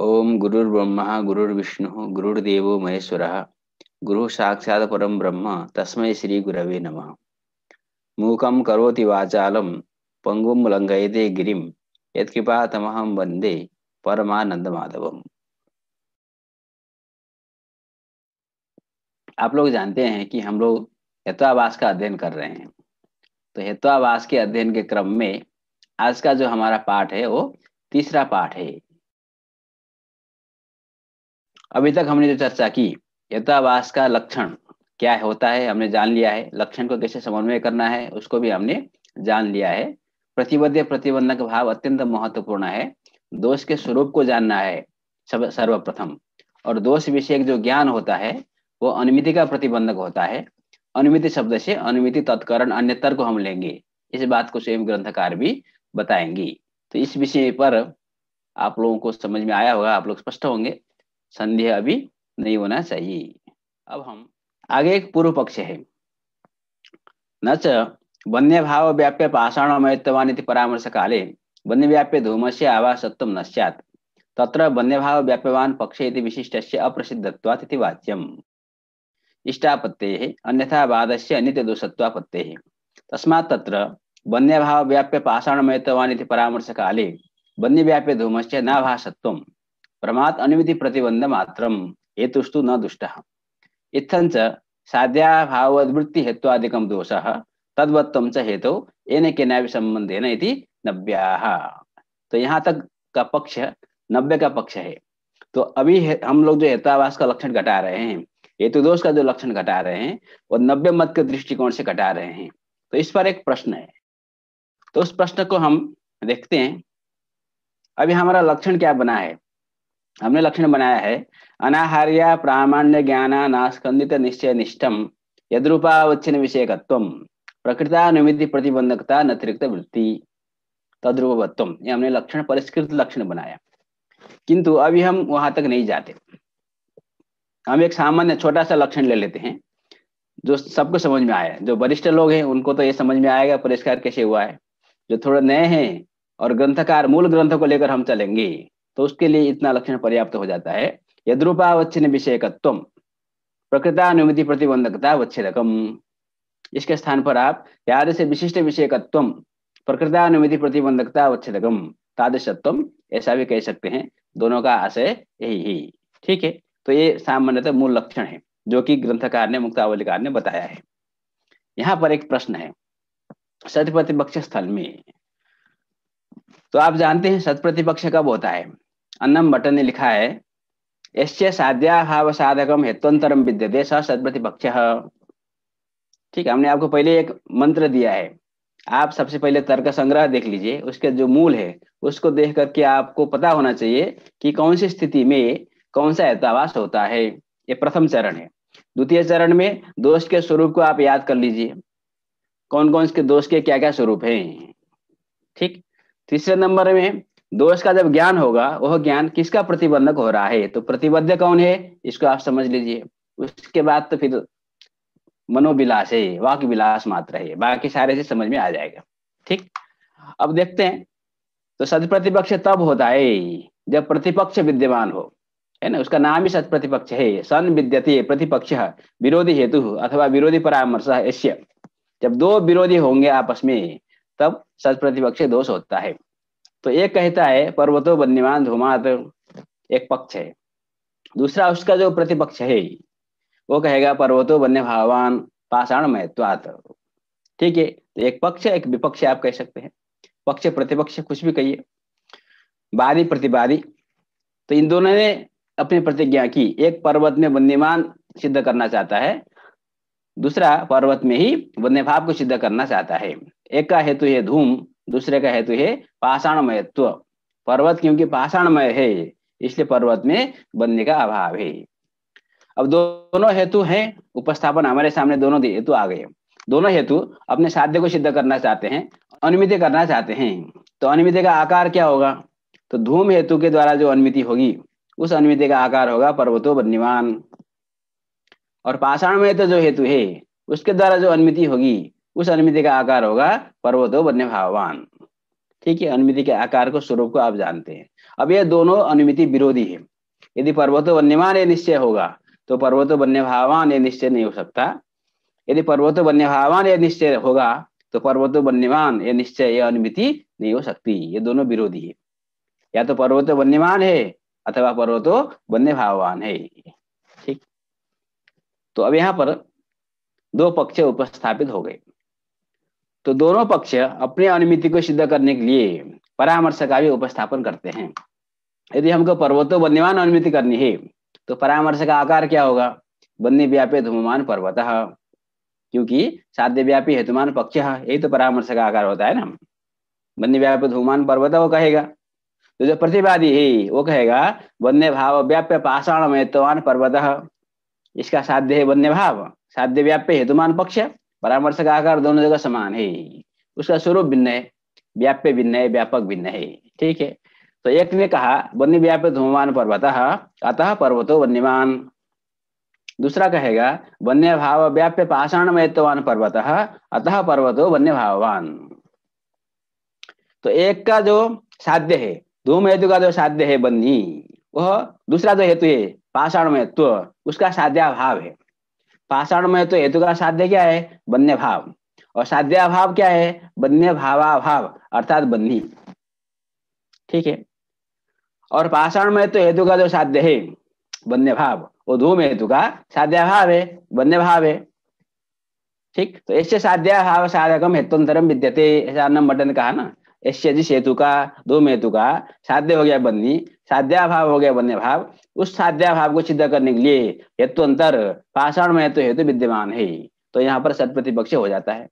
ओम गुरुर्ब्रह्म गुरुर्विष्णु गुरुर्देव महेश्वर गुरु साक्षात परम ब्रह्म तस्म श्री गुरवे नम मूकं करोति वाचालं पङ्गुं लङ्घयते गिरिं वंदे परमानंद माधव आप लोग जानते हैं कि हम लोग हेत्वास का अध्ययन कर रहे हैं तो हेत्वास के अध्ययन के क्रम में आज का जो हमारा पाठ है वो तीसरा पाठ है अभी तक हमने जो चर्चा की यथावास का लक्षण क्या होता है हमने जान लिया है लक्षण को कैसे समन्वय करना है उसको भी हमने जान लिया है प्रतिबद्ध प्रतिबंधक भाव अत्यंत महत्वपूर्ण है दोष के स्वरूप को जानना है सर्वप्रथम और दोष विषय जो ज्ञान होता है वो अनुमिति का प्रतिबंधक होता है अनुमिति शब्द से अनुमिति तत्करण अन्यतर को हम लेंगे इस बात को स्वयं ग्रंथकार भी बताएंगी तो इस विषय पर आप लोगों को समझ में आया होगा आप लोग स्पष्ट होंगे संदेह अभी नहीं होना चाहिए अब हम आगे एक पूर्व पक्ष है न वन्य भाव व्याप्य पाषाणमयत्वानिति परामर्श काले वन्य व्याप्य धूम से आवासत्व न सैत् तत्र वन्य भाव व्याप्यवान पक्ष विशिष्ट से अप्रसिद्धत्वात वाच्यम इष्टापत्ते अन्यथा वाद से अन्य दोषत्वापत्ते तस्मा तत्र वन्य भाव व्याप्य पाषाणमयत्वानिति परामर्श काले वन्य व्याप्य धूम से नाभासत्व प्रमात् अनुविधि प्रतिबंध मात्र हेतुस्तु न दुष्ट इत्थंच साध्याभाववृत्ति हेत्वादीक दोष तद्वत्त्वं च एन के केनापि संबंधेन इति नव्या तो यहाँ तक का पक्ष नव्य का पक्ष है तो अभी हम लोग जो हेतावास का लक्षण घटा रहे हैं हेतु दोष का जो लक्षण घटा रहे हैं वो नव्य मत के दृष्टिकोण से घटा रहे हैं तो इस पर एक प्रश्न है तो उस प्रश्न को हम देखते हैं अभी हमारा लक्षण क्या बना है हमने लक्षण बनाया है अनाहार्य प्रामाण्य ज्ञान नास्कंदित निश्चय निष्ठम यद्रूपावच्छिन्न विषयकत्व प्रकृता प्रतिबंधकता नतिरिक्त वृत्ति तद्रूपत्व ये हमने लक्षण परिष्कृत लक्षण बनाया किंतु अभी हम वहां तक नहीं जाते हम एक सामान्य छोटा सा लक्षण ले लेते हैं जो सबको समझ में आया जो वरिष्ठ लोग हैं उनको तो ये समझ में आएगा परिष्कार कैसे हुआ है जो थोड़े नए हैं और ग्रंथकार मूल ग्रंथ को लेकर हम चलेंगे तो उसके लिए इतना लक्षण पर्याप्त हो जाता है यद्रूपावच्छिन्न विषयकत्व प्रकृतानुमिति प्रतिबंधकता वच्छेदकम इसके स्थान पर आप याद से विशिष्ट विषयकत्व प्रकृतानुमिति प्रतिबंधकता अवच्छेदकम तादृशत्व ऐसा भी कह सकते हैं दोनों का आशय यही ही ठीक है तो ये सामान्यतः मूल लक्षण है जो कि ग्रंथकार ने मुक्तावलीकार ने बताया है यहाँ पर एक प्रश्न है सत्य प्रतिपक्ष स्थल में तो आप जानते हैं सत प्रतिपक्ष कब होता है अन्नम भट्ट ने लिखा है यश्य साध्याभाव साधकम हेत्वंतरम विद्य दे सत प्रतिपक्ष ठीक है हमने आपको पहले एक मंत्र दिया है आप सबसे पहले तर्क संग्रह देख लीजिए उसके जो मूल है उसको देख करके आपको पता होना चाहिए कि कौन सी स्थिति में कौन सा हेतावास होता है ये प्रथम चरण है द्वितीय चरण में दोष के स्वरूप को आप याद कर लीजिए कौन कौन के दोष के क्या क्या स्वरूप हैं ठीक तीसरे नंबर में दोष का जब ज्ञान होगा वह ज्ञान किसका प्रतिबंधक हो रहा है तो प्रतिबद्ध कौन है इसको आप समझ लीजिए उसके बाद तो फिर मनोविलास है वाक विलास मात्र है बाकी सारे से समझ में आ जाएगा ठीक अब देखते हैं तो सत प्रतिपक्ष तब होता है जब प्रतिपक्ष विद्यमान हो है ना उसका नाम ही सत प्रतिपक्ष है सन विद्यते प्रतिपक्ष विरोधी हेतु अथवा विरोधी परामर्श ऐश्य जब दो विरोधी होंगे आपस में तब प्रतिपक्ष दोष होता है तो एक कहता है पर्वतो बन्यमान धूमात एक पक्ष है दूसरा उसका जो प्रतिपक्ष है वो कहेगा पर्वतो बन्य भावान पाषाण महत्वात ठीक है तो एक पक्ष एक विपक्ष आप कह सकते हैं पक्ष प्रतिपक्ष कुछ भी कहिए वादी प्रतिवादी तो इन दोनों ने अपनी प्रतिज्ञा की एक पर्वत में बंदीमान सिद्ध करना चाहता है दूसरा पर्वत में ही वन्य भाव को सिद्ध करना चाहता है एक का हेतु है धूम दूसरे का हेतु है पाषाणमयत्व पर्वत क्योंकि पाषाणमय है इसलिए पर्वत में बनने का अभाव है अब दोनों हेतु हैं उपस्थापन हमारे सामने दोनों हेतु आ गए दोनों हेतु अपने साध्य को सिद्ध करना चाहते हैं अनुमिति करना चाहते हैं तो अनुमिति का आकार क्या होगा तो धूम हेतु के द्वारा जो अनुमिति होगी उस अनुमिति का आकार होगा पर्वतो बन्यमान और पाषाण में तो जो हेतु है उसके द्वारा जो अनुमिति होगी उस अनुमिति का आकार होगा पर्वतो बने भावान ठीक है अनुमिति के आकार को स्वरूप को आप जानते हैं अब ये दोनों अनुमिति विरोधी है यदि पर्वतो वन्यमान ये निश्चय होगा तो पर्वतो वन्य भावान ये निश्चय नहीं हो सकता यदि पर्वतो वन्य भावान ये निश्चय होगा तो पर्वतो वन्यमान ये निश्चय यह अनुमिति नहीं हो सकती ये दोनों विरोधी है या तो पर्वतो वन्यमान है अथवा पर्वतो वन्य भावान है ठीक तो अब यहाँ पर दो पक्ष उपस्थापित हो गए तो दोनों पक्ष अपने अनुमिति को सिद्ध करने के लिए परामर्श का भी उपस्थापन करते हैं यदि हमको पर्वतो बन्यमान अनुमिति करनी है तो परामर्श का आकार क्या होगा बन्य व्यापे धूममान पर्वत क्योंकि साध्य व्यापी हेतुमान पक्ष यही तो परामर्श का आकार होता है ना बन्य व्याप्य धूमान पर्वत वो कहेगा तो जो प्रतिवादी है वो कहेगा वन्य भाव व्याप्य पाषाण मेतवान पर्वत इसका साध्य है वन्य भाव साध्य व्याप्य हेतुमान पक्ष परामर्श का आकार दोनों जगह समान है उसका स्वरूप भिन्न है व्याप्य भिन्न है व्यापक भिन्न है ठीक है तो एक ने कहा वन्य व्याप्य धूमवान पर्वत अतः पर्वतो वन्यमान दूसरा कहेगा वन्य भाव व्याप्य पाषाण महत्वान पर्वत अतः पर्वतो वन्य भाववान तो एक का जो साध्य है धूम हेतु का जो साध्य है बन्नी वह दूसरा जो हेतु है पाषाण महत्व उसका साध्या भाव है पाषाण में तो हेतु का साध्य क्या है बन्य भाव और साध्या भाव क्या है बन्य भावाभाव अर्थात बन्ही ठीक है और पाषाण में तो हेतु का जो साध्य है बन्य भाव वो धूम हेतु का साध्या भाव है बन्य भाव है ठीक तो इससे साध्या भाव साधकम हेतुंतरम विद्यते ऐसा मटन कहा ना जिस हेतु का दो मेतु का साध्य हो गया बन्नी भाव हो गया बन्य भाव उस साध्या भाव को सिद्ध करने के लिए हेतु अंतर पाषाण में हेतु हेतु विद्यमान है तो यहाँ पर सत प्रतिपक्ष हो जाता है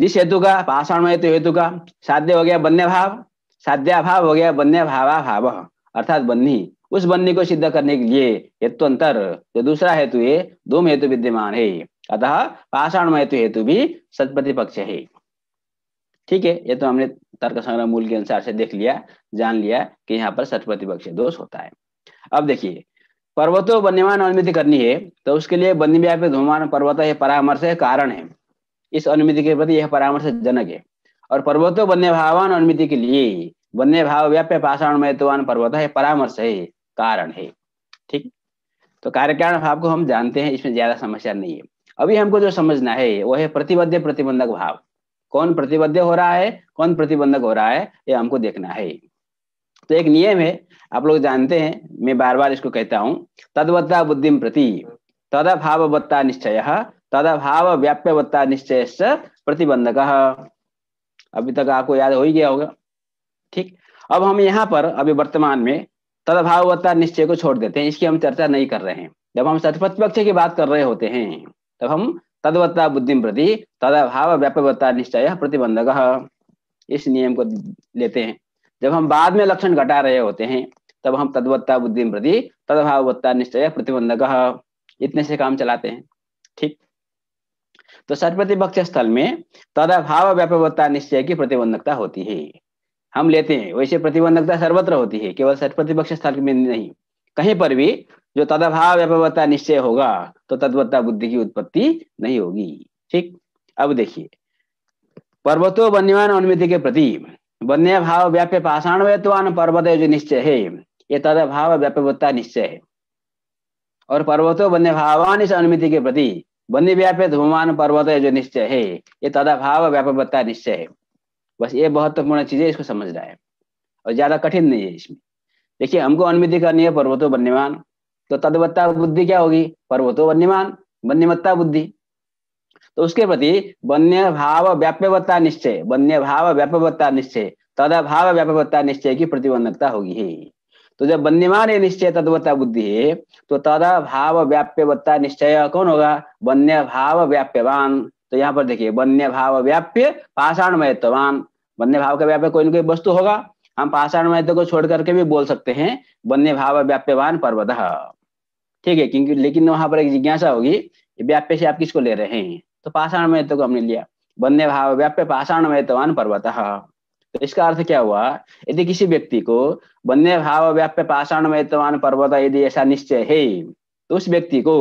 जिस हेतु का पाषाण में हेतु हेतु का साध्य हो गया बन्य भाव साध्याभाव हो गया बन्य भावा भाव अर्थात बन्नी उस बन्नी को सिद्ध करने के लिए हेतु अंतर जो दूसरा हेतु है दो हेतु विद्यमान है अतः पाषाण हेतु हेतु भी सत प्रतिपक्ष है ठीक है ये तो हमने तर्क संग्रह मूल के अनुसार से देख लिया जान लिया कि यहाँ पर सत प्रतिपक्ष दोष होता है अब देखिए पर्वतों बन्यमान अनुमिति करनी है तो उसके लिए वन्यव्यापी धूमान पर्वत यह परामर्श कारण है इस अनुमिति के प्रति यह परामर्श जनक है और पर्वतों वन्य भावान अनुमिति के लिए वन्य भाव व्याप्य पाषाण महत्वान पर्वत है परामर्श है कारण है ठीक तो कार्यकारण भाव को हम जानते हैं इसमें ज्यादा समस्या नहीं है अभी हमको जो समझना है वो है प्रतिबद्ध प्रतिबंधक भाव कौन प्रतिबद्ध हो रहा है कौन प्रतिबंधक हो रहा है ये हमको देखना है तो एक नियम है आप लोग जानते हैं मैं बार बार इसको कहता हूं तदवत्ता बुद्धिम प्रति तदभावत्ता निश्चय तदभाव व्याप्यवत्ता निश्चय प्रतिबंधक अभी तक आपको याद हो ही गया होगा ठीक अब हम यहाँ पर अभी वर्तमान में तदभावत्ता निश्चय को छोड़ देते हैं इसकी हम चर्चा नहीं कर रहे हैं जब हम सतपथ पक्ष की बात कर रहे होते हैं तब हम तदवत्ता बुद्धि प्रति तदाभाव व्यापकता निश्चय प्रतिबंधक इस नियम को लेते हैं जब हम बाद में लक्षण घटा रहे होते हैं तब हम तदवत्ता बुद्धि प्रति तदभावत्ता निश्चय प्रतिबंधक इतने से काम चलाते हैं ठीक तो सत्प्रतिपक्ष स्थल में तदाभाव व्यापकता निश्चय की प्रतिबंधकता होती है हम लेते हैं वैसे प्रतिबंधकता सर्वत्र होती है केवल सत्प्रतिपक्ष स्थल में नहीं कहीं पर भी जो तदभाव व्यपवता निश्चय होगा तो तदवत्ता बुद्धि की उत्पत्ति नहीं होगी ठीक अब देखिए पर्वतो वन्यमान अनुमिति के प्रति वन्य भाव व्याप्य पाषाण वेतवान पर्वत जो निश्चय है ये तदभाव व्याप्यवत्ता निश्चय है और पर्वतो वन्य भावान इस अनुमिति के प्रति वन्य व्याप्य धूमान पर्वत जो निश्चय है ये तदभाव व्यापकता निश्चय है बस ये महत्वपूर्ण चीज है इसको समझना है और ज्यादा कठिन नहीं है इसमें देखिए हमको अनुमति करनी है पर्वतो वन्यमान तो तदवत्ता बुद्धि क्या होगी पर्वतो वन्यमान बन्यमत्ता बुद्धि तो उसके प्रति वन्य भाव व्याप्यवत्ता निश्चय वन्य भाव व्याप्यवत्ता निश्चय भाव व्यापकता निश्चय की प्रतिबंधकता होगी ही तो जब वन्यमान निश्चय तद्वत्ता बुद्धि है तो तद भाव व्याप्यवत्ता निश्चय कौन होगा वन्य भाव व्याप्यवान तो यहाँ पर देखिए वन्य भाव व्याप्य पाषाणमयत्वान वन्य भाव का व्याप्य कोई ना कोई वस्तु होगा हम पाषाण महत्व को छोड़ करके भी बोल सकते हैं वन्य भाव व्याप्यवान पर्वत ठीक है क्योंकि लेकिन वहां पर एक जिज्ञासा होगी व्याप्य से आप किसको ले रहे हैं तो पाषाण महत्व को हमने लिया वन्य भाव व्याप्य पाषाण महत्वान पर्वत तो इसका अर्थ क्या हुआ यदि किसी व्यक्ति को वन्य भाव व्याप्य पाषाण महत्वान पर्वत यदि ऐसा निश्चय है तो उस व्यक्ति को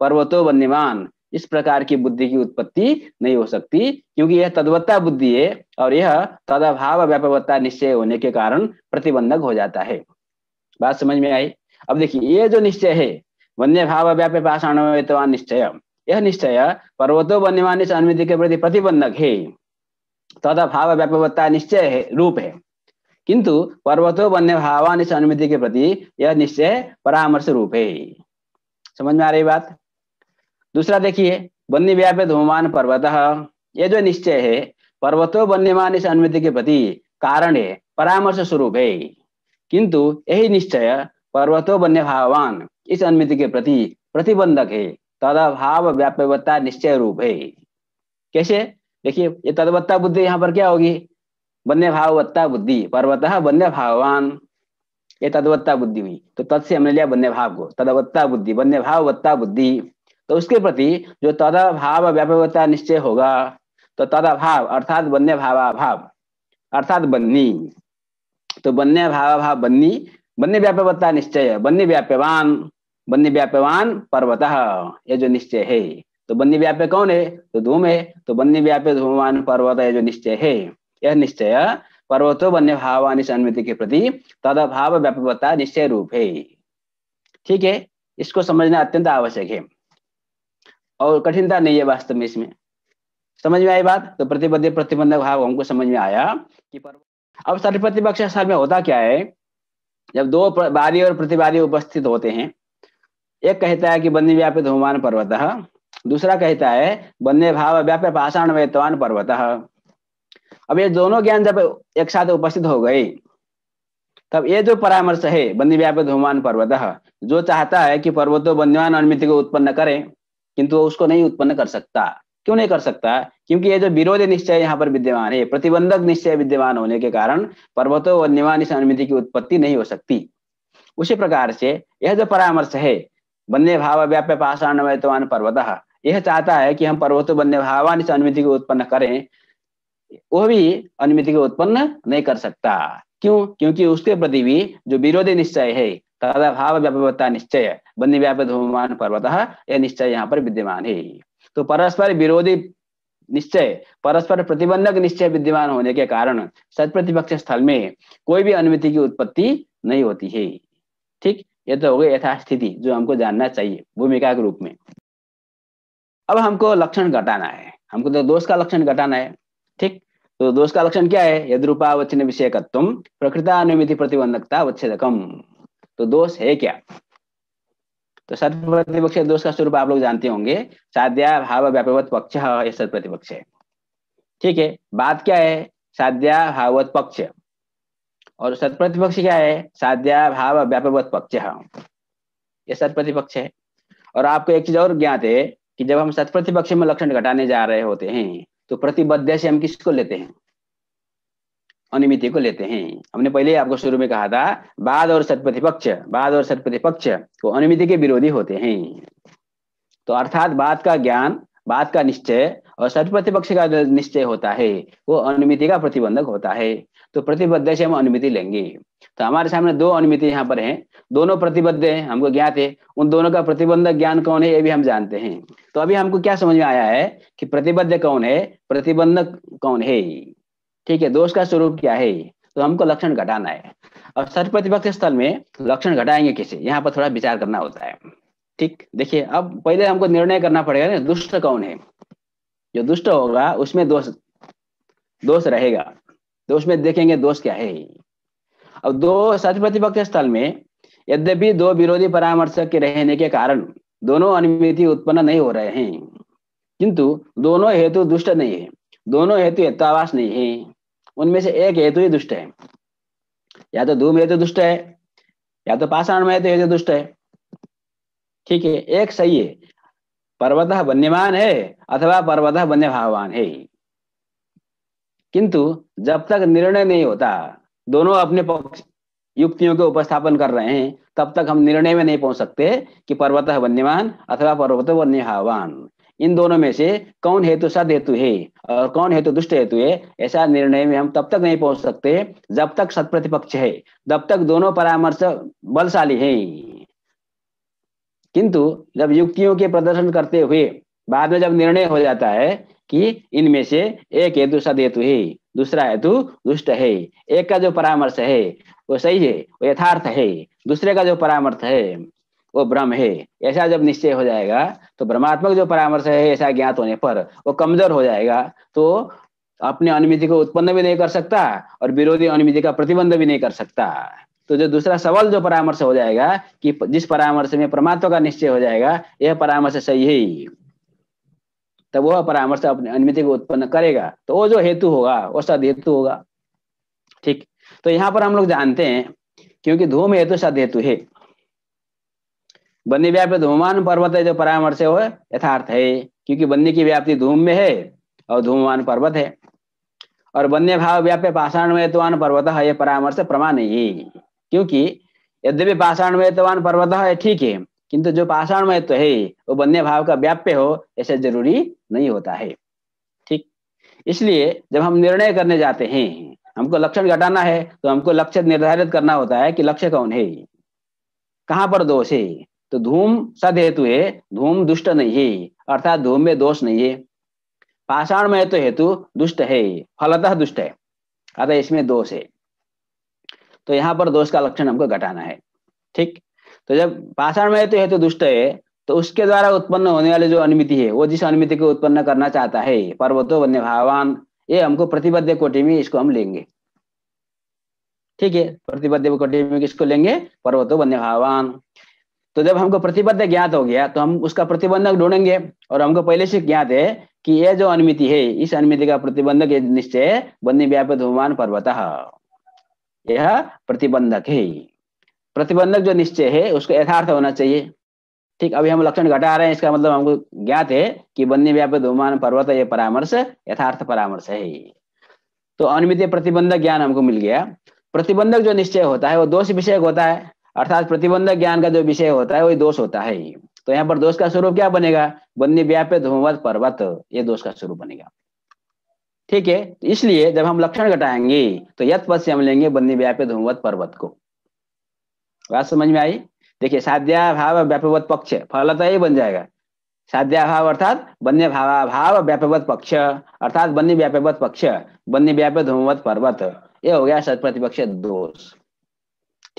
पर्वतो वन्यवान इस प्रकार की बुद्धि की उत्पत्ति नहीं हो सकती क्योंकि यह तद्वत्ता बुद्धि है और यह तदभाव व्यापकता निश्चय होने के कारण प्रतिबंधक हो जाता है बात समझ में आई अब देखिए ये जो निश्चय है वन्य भाव व्याप्य पाषाण निश्चय यह निश्चय पर्वतो वन्यवान इस अनुमिति के प्रति प्रतिबंधक है तदभाव व्यापकता निश्चय है रूप है किंतु पर्वतो वन्य भावान इस अनुमिति के प्रति यह निश्चय परामर्श रूप है समझ में आ रही बात दूसरा देखिए बन्नी व्यापे धूमान पर्वत ये जो निश्चय है पर्वतो बन्यमान इस अनुमति के प्रति कारण है परामर्श स्वरूप है किंतु यही निश्चय पर्वतो बन्य भावान इस अनुमति के प्रति प्रतिबंधक है तदभाव व्याप्यवत्ता निश्चय रूप है कैसे देखिए ये तदवत्ता बुद्धि यहाँ पर क्या होगी बन्य भाववत्ता बुद्धि पर्वत बन्य भावान ये तदवत्ता बुद्धि हुई तो तद से हमने लिया बन्य भाव को तदवत्ता बुद्धि बन्य भाववत्ता बुद्धि तो उसके प्रति जो तदा भाव व्यापकता निश्चय होगा तो तदा भाव अर्थात बन्य भावाभाव अर्थात बन्नी तो बन्य भावाभाव बन्नी बन्य व्यापकता निश्चय बन्य व्याप्यवान बन्य व्याप्यवान पर्वत ये जो निश्चय है तो बन्य व्याप्य कौन है तो धूम है तो बन्य व्याप्य धूमवान पर्वत ये जो निश्चय है यह निश्चय पर्वतो वन्य भावानी सन्मिति के प्रति तदभाव व्यापकता निश्चय रूप है ठीक है इसको समझना अत्यंत आवश्यक है और कठिनता नहीं है वास्तव में इसमें समझ में आई बात तो प्रतिबद्ध प्रतिबंध भाव हमको समझ में आया कि अब सर प्रतिपक्ष साल में होता क्या है जब दो बारी और प्रतिवादी उपस्थित होते हैं एक कहता है कि बंदी व्यापित हुमान पर्वत दूसरा कहता है बंदे भाव व्याप्य पाषाण वेतवान पर्वत अब ये दोनों ज्ञान जब एक साथ उपस्थित हो गए तब ये जो परामर्श है बंदी व्यापित हुमान पर्वत जो चाहता है कि पर्वतो बंदवान अनुमिति को उत्पन्न करे किंतु वो उसको नहीं उत्पन्न कर सकता क्यों नहीं कर सकता क्योंकि ये जो विरोधी निश्चय यहाँ पर विद्यमान है प्रतिबंधक निश्चय विद्यमान होने के कारण पर्वतों और निवानी अनुमिति की उत्पत्ति नहीं हो सकती उसी प्रकार से यह जो परामर्श है बन्य भाव व्याप्य पाषाणवयतवान पर्वत यह चाहता है कि हम पर्वतों बन्य भावान से अनुमिति को उत्पन्न करें वह भी अनुमिति को उत्पन्न नहीं कर सकता क्यों क्योंकि उसके प्रति भी जो विरोधी निश्चय है भाव व्यापकता निश्चय बन्य व्यापक धूमान पर्वत यह निश्चय यहाँ पर विद्यमान है तो परस्पर विरोधी निश्चय परस्पर प्रतिबंधक निश्चय विद्यमान होने के कारण सत्प्रतिपक्ष स्थल में कोई भी अनुमिति की उत्पत्ति नहीं होती है ठीक ये तो हो गई यथास्थिति जो हमको जानना चाहिए भूमिका के रूप में अब हमको लक्षण घटाना है हमको तो दोष का लक्षण घटाना है ठीक तो दोष का लक्षण क्या है यद्रूपावचन विषयकत्व अनुमिति प्रतिबंधकता अवच्छेदकम तो दोष है क्या तो सत प्रतिपक्ष दोष का स्वरूप आप लोग जानते होंगे साध्या भाव व्यापवत पक्ष यह सत प्रतिपक्ष है ठीक है बात क्या है साध्या भावत पक्ष और सत प्रतिपक्ष क्या है साध्या भाव व्यापवत पक्ष ये सत प्रतिपक्ष है और आपको एक चीज और ज्ञात है कि जब हम सत प्रतिपक्ष में लक्षण घटाने जा रहे होते हैं तो प्रतिबद्ध से हम किसको लेते हैं अनिमित्य को लेते हैं हमने पहले आपको शुरू में कहा था बाद और सत्प्रतिपक्ष बाद और सत्प्रतिपक्ष को अनिमिति के विरोधी होते हैं तो अर्थात बात का ज्ञान बात का निश्चय और सत्प्रतिपक्ष का निश्चय होता है वो अनुमिति का प्रतिबंधक होता है तो प्रतिबद्ध से हम अनुमिति लेंगे तो हमारे सामने दो अनुमिति यहाँ पर हैं दोनों प्रतिबद्ध हैं हमको ज्ञात है उन दोनों का प्रतिबंधक ज्ञान कौन है ये भी हम जानते हैं तो अभी हमको क्या समझ में आया है कि प्रतिबद्ध कौन है प्रतिबंधक कौन है ठीक है दोष का स्वरूप क्या है तो हमको लक्षण घटाना है अब सर्वप्रतिपक्ष स्थल में लक्षण घटाएंगे कैसे यहाँ पर थोड़ा विचार करना होता है ठीक देखिए अब पहले हमको निर्णय करना पड़ेगा ना दुष्ट कौन है जो दुष्ट होगा उसमें दोष दोष रहेगा तो उसमें देखेंगे दोष क्या है अब दो सच स्थल में यद्यपि दो विरोधी परामर्शक के रहने के कारण दोनों अनुमिति उत्पन्न नहीं हो रहे हैं किंतु दोनों हेतु दुष्ट नहीं है दोनों हेतु हेत्वावास नहीं है उनमें से एक हेतु ही दुष्ट है या तो धूम हेतु दुष्ट है या तो पाषाण में हेतु हेतु दुष्ट है ठीक है एक सही है पर्वत बन्यमान है अथवा पर्वत बन्य भगवान है किंतु जब तक निर्णय नहीं होता दोनों अपने पक्ष युक्तियों के उपस्थापन कर रहे हैं तब तक हम निर्णय में नहीं पहुंच सकते कि पर्वत वन्यमान अथवा पर्वत वन्यहावान इन दोनों में से कौन हेतु सद हेतु है और कौन हेतु दुष्ट हेतु है ऐसा निर्णय में हम तब तक नहीं पहुंच सकते जब तक सत प्रतिपक्ष है तब तक दोनों परामर्श बलशाली है किंतु जब युक्तियों के प्रदर्शन करते हुए बाद में जब निर्णय हो जाता है कि इनमें से एक हेतु सद हेतु है दूसरा हेतु दुष्ट है एक का जो परामर्श है वो सही है वो यथार्थ है दूसरे का जो परामर्श है वो ब्रह्म है ऐसा जब निश्चय हो जाएगा तो ब्रह्मात्मक जो परामर्श है ऐसा ज्ञात होने पर वो कमजोर हो जाएगा तो अपने अनुमिति को उत्पन्न भी नहीं कर सकता और विरोधी अनुमिति का प्रतिबंध भी नहीं कर सकता तो जो दूसरा सवाल जो परामर्श हो जाएगा कि जिस परामर्श में परमात्मा का निश्चय हो जाएगा यह परामर्श सही है तब वह परामर्श अपने अनुमिति को उत्पन्न करेगा तो वो जो हेतु होगा वो सद हेतु होगा ठीक तो यहाँ पर हम लोग जानते हैं क्योंकि धूम हेतु सद हेतु है बन्नी व्याप्त धूमान पर्वत है जो परामर्श हो यथार्थ है क्योंकि बन्नी की व्याप्ति धूम में है और धूमवान पर्वत है और बन्य भाव व्याप्य पाषाण में पर्वत है यह परामर्श प्रमाण ही क्योंकि यद्यपि पाषाण में पर्वत है ठीक है किंतु जो पाषाण में तो है वो बन्य भाव का व्याप्य हो ऐसे जरूरी नहीं होता है ठीक इसलिए जब हम निर्णय करने जाते हैं हमको लक्षण घटाना है तो हमको लक्ष्य निर्धारित करना होता है कि लक्ष्य कौन है कहाँ पर दोष है तो धूम सद हेतु है धूम दुष्ट नहीं है अर्थात धूम में दोष नहीं है पाषाण में तो हेतु दुष्ट है फलतः दुष्ट है अतः इसमें दोष है तो यहाँ पर दोष का लक्षण हमको घटाना है ठीक तो जब पाषाण में तो हेतु दुष्ट है तो उसके द्वारा उत्पन्न होने वाले जो अनुमिति है वो जिस अनुमिति को उत्पन्न करना चाहता है पर्वतो वन्य भावान ये हमको प्रतिबद्ध कोटि में इसको हम लेंगे ठीक है प्रतिबद्ध कोटि में किसको लेंगे पर्वतो वन्य भावान तो जब हमको प्रतिबद्ध ज्ञात हो गया तो हम उसका प्रतिबंधक ढूंढेंगे और हमको पहले से ज्ञात है कि यह जो अनुमिति है इस अनुमिति का प्रतिबंधक निश्चय बंदी व्यापक हुमान पर्वत यह प्रतिबंधक है प्रतिबंधक जो निश्चय है उसको यथार्थ होना चाहिए ठीक अभी हम लक्षण घटा रहे हैं इसका मतलब हमको ज्ञात है कि बन्नी व्यापक हुमान पर्वत यह परामर्श यथार्थ परामर्श है तो अनुमित प्रतिबंधक ज्ञान हमको मिल गया प्रतिबंधक जो निश्चय होता है वो दोष विषयक होता है अर्थात प्रतिबंधक ज्ञान का जो विषय होता है वही दोष होता है तो यहाँ पर दोष का स्वरूप क्या बनेगा बन्नी व्याप्य धूमवत पर्वत ये दोष का स्वरूप बनेगा ठीक है तो इसलिए जब हम लक्षण घटाएंगे तो यथ पद से हम लेंगे बन्नी व्याप्य धूमवत पर्वत को बात समझ में आई देखिए साध्या भाव व्यापवत पक्ष फलता ही बन जाएगा साध्या भाव अर्थात बन्य भाव व्यापवत पक्ष अर्थात बन्य व्यापवत पक्ष बन्य व्याप्य धूमवत पर्वत ये हो गया सत प्रतिपक्ष दोष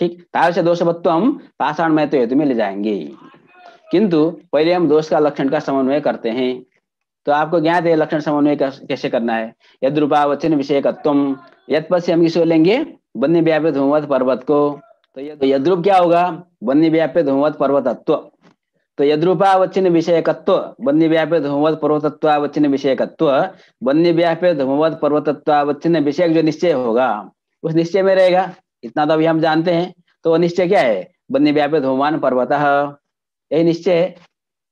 ठीक से तादृश दोषवत्वम पाषाण में तो हेतु में ले जाएंगे किंतु पहले हम दोष का लक्षण का समन्वय करते हैं तो आपको ज्ञात है लक्षण समन्वय कैसे करना है यद रूपावचन विषयकत्व यद पद से हम किसको लेंगे वन्य व्यापित होमवत पर्वत को तो यद्रूप क्या होगा वन्य व्यापित होमवत पर्वतत्व तो यद्रूपावचन विषयकत्व वन्य व्यापित होमवत पर्वतत्वावचन विषयकत्व वन्य व्यापित होमवत पर्वतत्वावचन विषयक जो निश्चय होगा उस निश्चय में रहेगा इतना तो अभी हम जानते हैं तो निश्चय क्या है बन्य व्यापित होमान पर्वत यही निश्चय है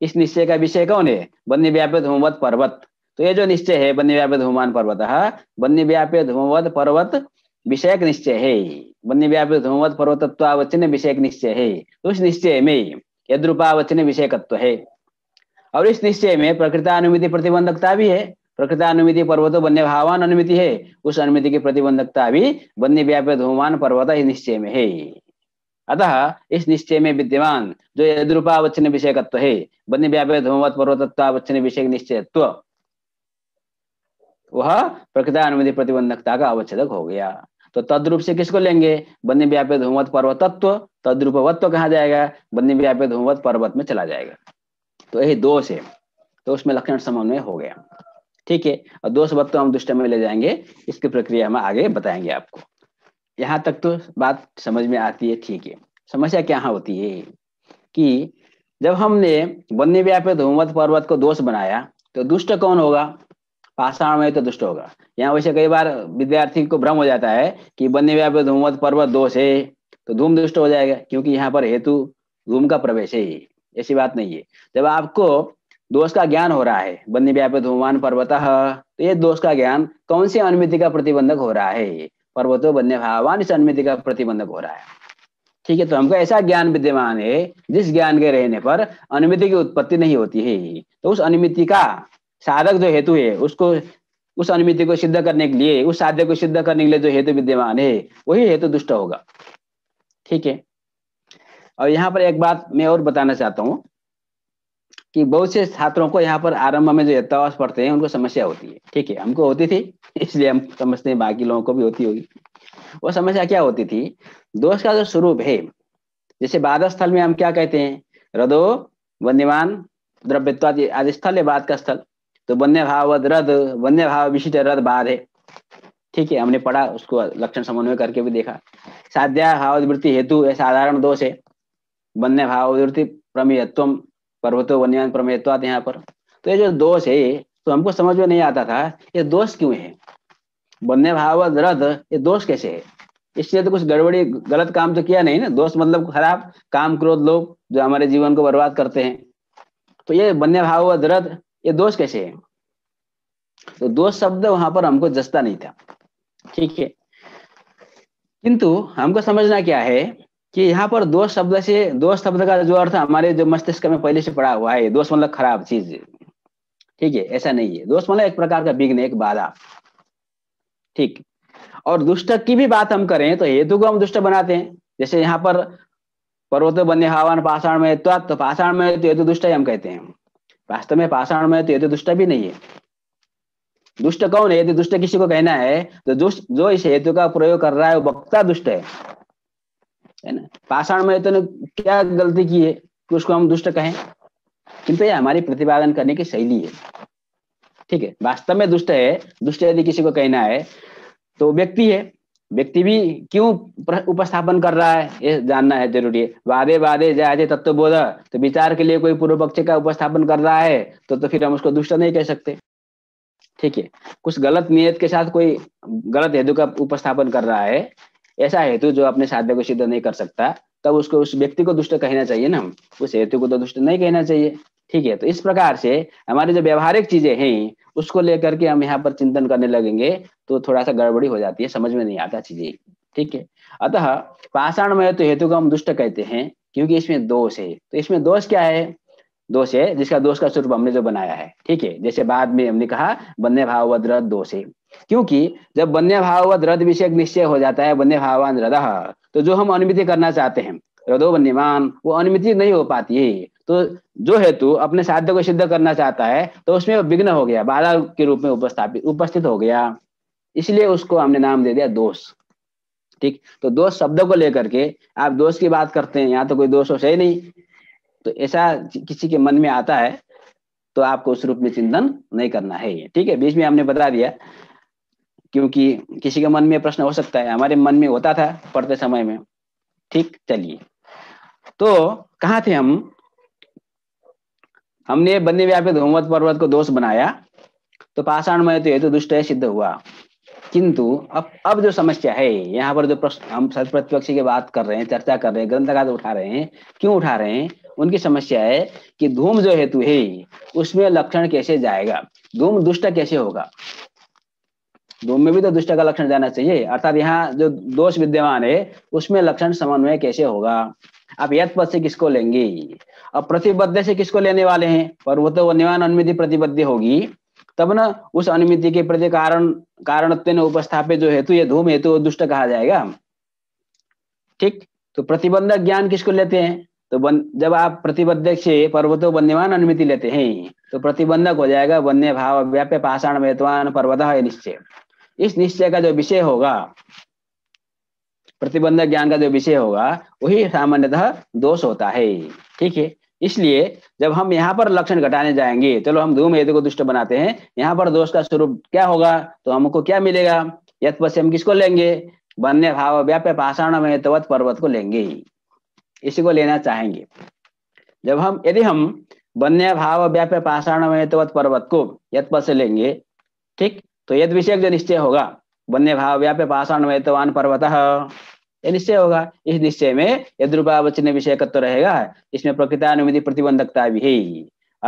इस निश्चय का विषय कौन है बन्य व्यापित होमवत पर्वत तो ये जो निश्चय है बन्य व्यापित होमान पर्वत बन्य व्यापित होमवत पर्वत विषयक निश्चय है बन्य व्यापित होमवत पर्वतत्वावचन विषयक निश्चय है उस तो निश्चय में यद्रूपावचन विषयकत्व है और इस निश्चय में प्रकृतानुमिति प्रतिबंधकता भी है प्रकृतानुमिति पर्वत बनने भावान अनुमिति है उस अनुमिति की प्रतिबंधकता भी बनने व्याप्य धूमान पर्वत ही निश्चय में है अतः इस निश्चय में विद्यमान जो यद्रूपावचन विषयकत्व है बन्य व्यापक धूमवत पर्वतत्वावचन विषय निश्चयत्व वह प्रकृतानुमति प्रतिबंधकता का अवच्छेदक हो गया तो तद्रूप से किसको लेंगे वन्य व्याप्य धूमवत पर्वतत्व तद्रूपवत्व कहा जाएगा वन्य व्याप्य धूमवत पर्वत में चला जाएगा तो यही दोष है तो उसमें लक्षण समन्वय हो गया ठीक है और दोष वक्त को हम दुष्ट में ले जाएंगे इसकी प्रक्रिया हम आगे बताएंगे आपको यहाँ तक तो बात समझ में आती है ठीक है समस्या क्या होती है कि जब हमने वन्य व्यापित धूमवत पर्वत को दोष बनाया तो दुष्ट कौन होगा पाषाण में तो दुष्ट होगा यहाँ वैसे कई बार विद्यार्थी को भ्रम हो जाता है कि वन्य व्यापित धूमवत पर्वत दोष है तो धूम दुष्ट हो जाएगा क्योंकि यहाँ पर हेतु धूम का प्रवेश है ऐसी बात नहीं है जब आपको दोष का ज्ञान हो रहा है बंदी व्यापित होमान पर्वत तो ये दोष का ज्ञान कौन सी अनुमिति का प्रतिबंधक हो रहा है पर्वतो बन्य भावान इस अनुमिति का प्रतिबंधक हो रहा है ठीक है तो हमको ऐसा ज्ञान विद्यमान है जिस ज्ञान के रहने पर अनुमिति की उत्पत्ति नहीं होती है तो उस अनुमिति का साधक जो हेतु है उसको उस अनुमिति को सिद्ध करने के लिए उस साध्य को सिद्ध करने के लिए जो हेतु विद्यमान है वही हेतु दुष्ट होगा ठीक है और यहाँ पर एक बात मैं और बताना चाहता हूँ कि बहुत से छात्रों को यहाँ पर आरंभ में जो यथावास पढ़ते हैं उनको समस्या होती है ठीक है हमको होती थी इसलिए हम समझते हैं बाकी लोगों को भी होती होगी वो समस्या क्या होती थी दोष का जो स्वरूप है जैसे स्थल में हम क्या कहते हैं रदो वन्यमान द्रव्यत्वादि आदि स्थल है बाद का स्थल तो वन्य भाव रद वन्य भाव विशिष्ट रद बाद है ठीक है हमने पढ़ा उसको लक्षण समन्वय करके भी देखा साध्या भाववृत्ति हेतु साधारण दोष है वन्य भाववृत्ति प्रमेयत्व पर्वतो वन्यान प्रमेयत्वाद यहाँ पर तो ये जो दोष है तो हमको समझ में नहीं आता था ये दोष क्यों है वन्य भाव रथ ये दोष कैसे है इसलिए तो कुछ गड़बड़ी गलत काम तो किया नहीं ना दोष मतलब खराब काम क्रोध लोग जो हमारे जीवन को बर्बाद करते हैं तो ये वन्य भाव व दर्द ये दोष कैसे है तो दोष शब्द वहां पर हमको जसता नहीं था ठीक है किंतु हमको समझना क्या है कि यहाँ पर दो शब्द से दोष शब्द का जो अर्थ हमारे जो मस्तिष्क में पहले से पड़ा हुआ है दोष मतलब खराब चीज ठीक है ऐसा नहीं है दोष मतलब एक प्रकार का विघ्न एक बाधा ठीक और दुष्ट की भी बात हम करें तो हेतु को हम दुष्ट बनाते हैं जैसे यहाँ पर पर्वत बने हवान पाषाण में तो, तो पाषाण में तो हेतु दुष्ट ही हम कहते हैं वास्तव में पाषाण में तो हेतु दुष्ट भी नहीं है दुष्ट कौन है यदि दुष्ट किसी को कहना है तो दुष्ट जो इस हेतु का प्रयोग कर रहा है वो वक्ता दुष्ट है है ना पाषाण में तो क्या गलती की है कि उसको हम दुष्ट कहें किंतु यह हमारी प्रतिपादन करने की शैली है ठीक है वास्तव में दुष्ट है दुष्ट यदि किसी को कहना है तो व्यक्ति है व्यक्ति भी क्यों उपस्थापन कर रहा है ये जानना है जरूरी है वादे वादे जायजे बोध तो विचार के लिए कोई पूर्व पक्ष का उपस्थापन कर रहा है तो तो फिर हम उसको दुष्ट नहीं कह सकते ठीक है कुछ गलत नियत के साथ कोई गलत हेतु का उपस्थापन कर रहा है ऐसा हेतु जो अपने साध्य को सिद्ध नहीं कर सकता तब उसको उस व्यक्ति को दुष्ट कहना चाहिए ना उस हेतु को तो दुष्ट नहीं कहना चाहिए ठीक है तो इस प्रकार से हमारी जो व्यवहारिक चीजें हैं उसको लेकर के हम यहाँ पर चिंतन करने लगेंगे तो थोड़ा सा गड़बड़ी हो जाती है समझ में नहीं आता चीजें ठीक है अतः पाषाण में तो हेतु को हम दुष्ट कहते हैं क्योंकि इसमें दोष है तो इसमें दोष क्या है दोष है जिसका दोष का स्वरूप हमने जो बनाया है ठीक है जैसे बाद में हमने कहा बन्ने भाव वद्र दोष है क्योंकि जब वन्य भाव व द्रद विषय निश्चय हो जाता है वन्य भावान रद तो जो हम अनुमिति करना चाहते हैं रदो वन्यमान वो अनुमिति नहीं हो पाती है तो जो हेतु अपने साध्य को सिद्ध करना चाहता है तो उसमें विघ्न हो गया बाधा के रूप में उपस्थापित उपस्थित हो गया इसलिए उसको हमने नाम दे दिया दोष ठीक तो दोष शब्द को लेकर के आप दोष की बात करते हैं यहाँ तो कोई दोष हो सही नहीं तो ऐसा किसी के मन में आता है तो आपको उस रूप में चिंतन नहीं करना है ठीक है बीच में हमने बता दिया क्योंकि किसी के मन में प्रश्न हो सकता है हमारे मन में होता था पढ़ते समय में ठीक चलिए तो कहा थे हम हमने बंदे व्यापी होमवत पर्वत को दोष बनाया तो पाषाण में तो हेतु तो दुष्ट सिद्ध हुआ किंतु अब अब जो समस्या है यहाँ पर जो प्रश्न हम प्रतिपक्षी की बात कर रहे हैं चर्चा कर रहे हैं ग्रंथकार उठा रहे हैं क्यों उठा रहे हैं उनकी समस्या है कि धूम जो हेतु है उसमें लक्षण कैसे जाएगा धूम दुष्ट कैसे होगा दोनों में भी तो दुष्ट का लक्षण जाना चाहिए अर्थात यहाँ जो दोष विद्यमान है उसमें लक्षण समन्वय कैसे होगा आप यथ पद से किसको लेंगे अब प्रतिबद्ध से किसको लेने वाले हैं पर वो तो निवान अनुमिति प्रतिबद्ध होगी तब न उस अनुमिति के प्रति कारण कारणत्व उपस्थापित जो हेतु ये धूम हेतु दुष्ट कहा जाएगा ठीक तो प्रतिबंध ज्ञान किसको लेते हैं तो बन, जब आप प्रतिबद्ध से पर्वतो बन्यवान अनुमति लेते हैं तो प्रतिबंधक हो जाएगा वन्य भाव व्याप्य पाषाण मेतवान पर्वत है निश्चय इस निश्चय का जो विषय होगा प्रतिबंध ज्ञान का जो विषय होगा वही सामान्यतः दोष होता है ठीक है इसलिए जब हम यहाँ पर लक्षण घटाने जाएंगे चलो हम धूम हेतु को दुष्ट बनाते हैं यहाँ पर दोष का स्वरूप क्या होगा तो हमको क्या मिलेगा से हम किसको लेंगे वन्य भाव व्याप्य पाषाण में तवत पर्वत को लेंगे इसी को लेना चाहेंगे जब हम यदि हम वन्य भाव व्याप्य पाषाण में तवत पर्वत को यथपद से लेंगे ठीक तो यद विषय जो निश्चय होगा वन्य भाव व्याप्य पाषाण वेतवान पर्वत ये निश्चय होगा इस निश्चय में यद्रुपावचन विषयकत्व तो रहेगा इसमें प्रकृतानुमिति प्रतिबंधकता भी है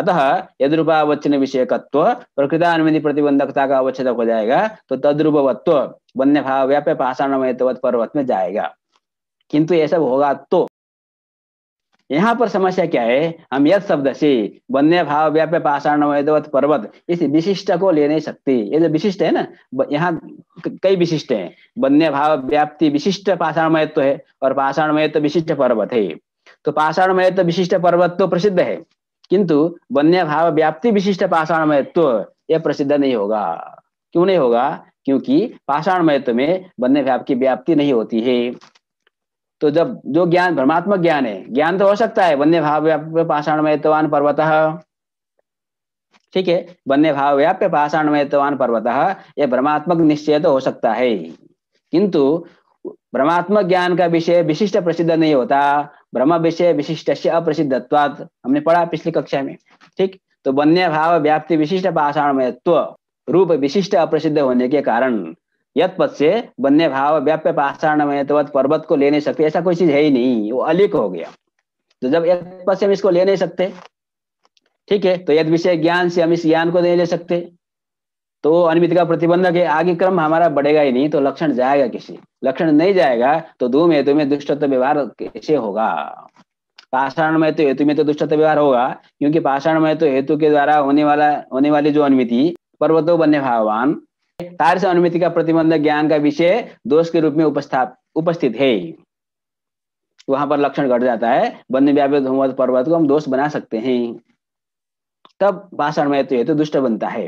अतः यद्रुपावचन विषयकत्व प्रकृतानुमति प्रतिबंधकता का अवच्छेदक हो जाएगा तो तद्रुपवत्व वन्य भाव व्याप्य पाषाण पर्वत में जाएगा किंतु ये सब होगा तो यहाँ पर समस्या क्या है हम यद शब्द से वन्य भाव व्याप्य पाषाण पर्वत इस विशिष्ट को ले नहीं सकते ये जो विशिष्ट है ना यहाँ कई विशिष्ट है वन्य भाव व्याप्ति विशिष्ट महत्व तो है और महत्व तो विशिष्ट पर्वत है तो महत्व तो विशिष्ट पर्वत तो प्रसिद्ध है किंतु वन्य भाव व्याप्ति विशिष्ट महत्व तो यह प्रसिद्ध नहीं होगा क्यों नहीं होगा क्योंकि पाषाण महत्व में वन्य भाव की व्याप्ति नहीं होती है तो जब जो ज्ञान परमात्मा ज्ञान है ज्ञान तो हो सकता है वन्य भाव व्याप्य पाषाण में पर्वत ठीक है वन्य भाव व्याप्य पाषाण में पर्वत यह परमात्मक निश्चय तो हो सकता है किंतु भ्रमात्मक ज्ञान का विषय विशिष्ट प्रसिद्ध नहीं होता भ्रम विषय विशिष्ट से अप्रसिद्धत्वात हमने पढ़ा पिछली कक्षा में ठीक तो वन्य भाव व्याप्ति विशिष्ट पाषाण रूप विशिष्ट अप्रसिद्ध होने के कारण यद पद से बनने भाव व्याप्य पाषाण में तो पर्वत को ले नहीं सकते ऐसा कोई चीज है ही नहीं वो अलिक हो गया तो जब यद पद से हम इसको ले नहीं सकते ठीक है तो यद विषय ज्ञान से हम इस ज्ञान को नहीं ले सकते तो अनिमित का प्रतिबंधक है आगे क्रम हमारा बढ़ेगा ही नहीं तो लक्षण जाएगा किसी लक्षण नहीं जाएगा तो धूम हेतु में दुष्टत्व व्यवहार कैसे होगा पाषाण में तो हेतु में तो दुष्टत्व व्यवहार होगा क्योंकि पाषाण में तो हेतु के द्वारा होने वाला होने वाली जो अनुमिति पर्वतो बने भावान कार्य अनुमिति का प्रतिबंध ज्ञान का विषय दोष के रूप में उपस्थाप उपस्थित है वहां पर लक्षण घट जाता है वन्य व्यापित होमवत पर्वत को हम दोष बना सकते हैं तब भाषण में तो ये तो दुष्ट बनता है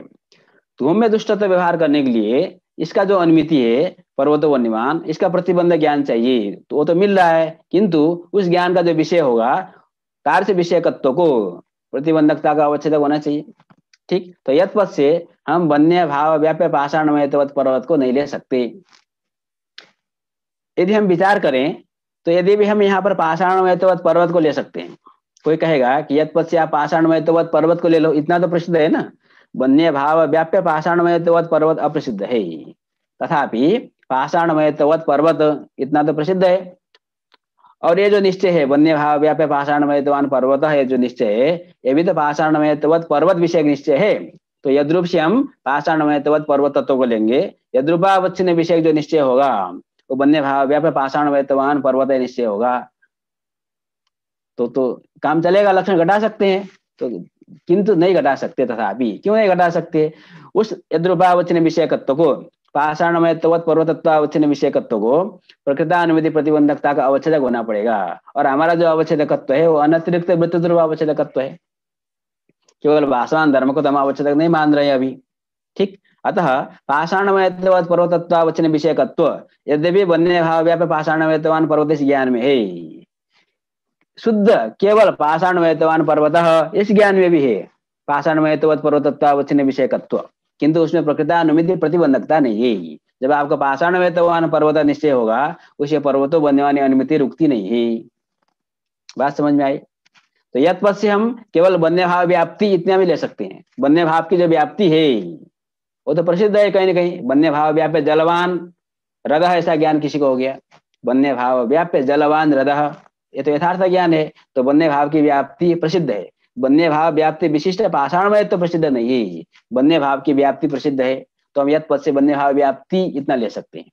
धूम में दुष्टता व्यवहार करने के लिए इसका जो अनुमिति है पर्वत वन्यमान इसका प्रतिबंध ज्ञान चाहिए तो वो तो मिल रहा है किंतु उस ज्ञान का जो विषय होगा कार्य विषयकत्व को प्रतिबंधकता का अवच्छेद होना चाहिए ठीक तो यथपथ से हम वन्य भाव व्याप्य पाषाण में पर्वत को नहीं ले सकते यदि हम विचार करें तो यदि भी हम यहाँ पर पाषाण में पर्वत को ले सकते हैं कोई कहेगा कि यद पद से आप पाषाण में तो पर्वत को ले लो इतना तो प्रसिद्ध है ना वन्य भाव व्याप्य पाषाण में पर्वत अप्रसिद्ध है तथापि पाषाण में पर्वत इतना तो प्रसिद्ध है और ये जो निश्चय है वन्य भाव व्याप्य पाषाण तवान पर्वत है जो निश्चय है ये भी तो पाषाण तवत पर्वत विषय निश्चय है तो यद्रूप से हम वैतवत पर्वत तत्व को लेंगे यद्रूपावच्छिन्न विषय जो निश्चय होगा वो बन्य भाव व्याप वैतवान पर्वत निश्चय होगा तो तो काम चलेगा लक्षण घटा सकते हैं तो किंतु नहीं घटा सकते तथा अभी क्यों नहीं घटा सकते उस यद्रूपावचन विषयकत्व को पाषाण पाषाणमय तवत पर्वतत्वावचन विषयकत्व को प्रकृतानुमति प्रतिबंधकता का अवच्छेदक होना पड़ेगा और हमारा जो अवच्छेदकत्व है वो अनतिरिक्त वृत्तद्रव अवच्छेदकत्व है केवल भाषा धर्म को तम आवश्यक नहीं मान रहे अभी ठीक अतः पाषाणमयत्वत पर्वतत्वावचन विषयकत्व यद्यपि वन्य भाव व्याप पाषाणमयत्वान पर्वत इस ज्ञान में है शुद्ध केवल पाषाणमयत्वान पर्वत इस ज्ञान में भी है पाषाणमयत्वत पर्वतत्वावचन विषयकत्व किंतु उसमें अनुमिति प्रतिबंधकता नहीं है जब आपका पाषाणमयत्वान पर्वत निश्चय होगा उसे पर्वतो बनने अनुमति रुकती नहीं है बात समझ में आई तो यद पद से हम केवल वन्य भाव व्याप्ति इतना भी ले सकते हैं वन्य भाव की जो व्याप्ति है वो तो प्रसिद्ध है कहीं ना कहीं वन्य भाव व्याप्य जलवान हृदय ऐसा ज्ञान किसी को हो गया वन्य भाव व्याप्य जलवान हृदय ये तो यथार्थ ज्ञान है तो वन्य भाव की व्याप्ति प्रसिद्ध है वन्य भाव व्याप्ति विशिष्ट पाषाण में तो प्रसिद्ध नहीं है वन्य भाव की व्याप्ति प्रसिद्ध है तो हम यद पद से वन्य भाव व्याप्ति इतना ले सकते हैं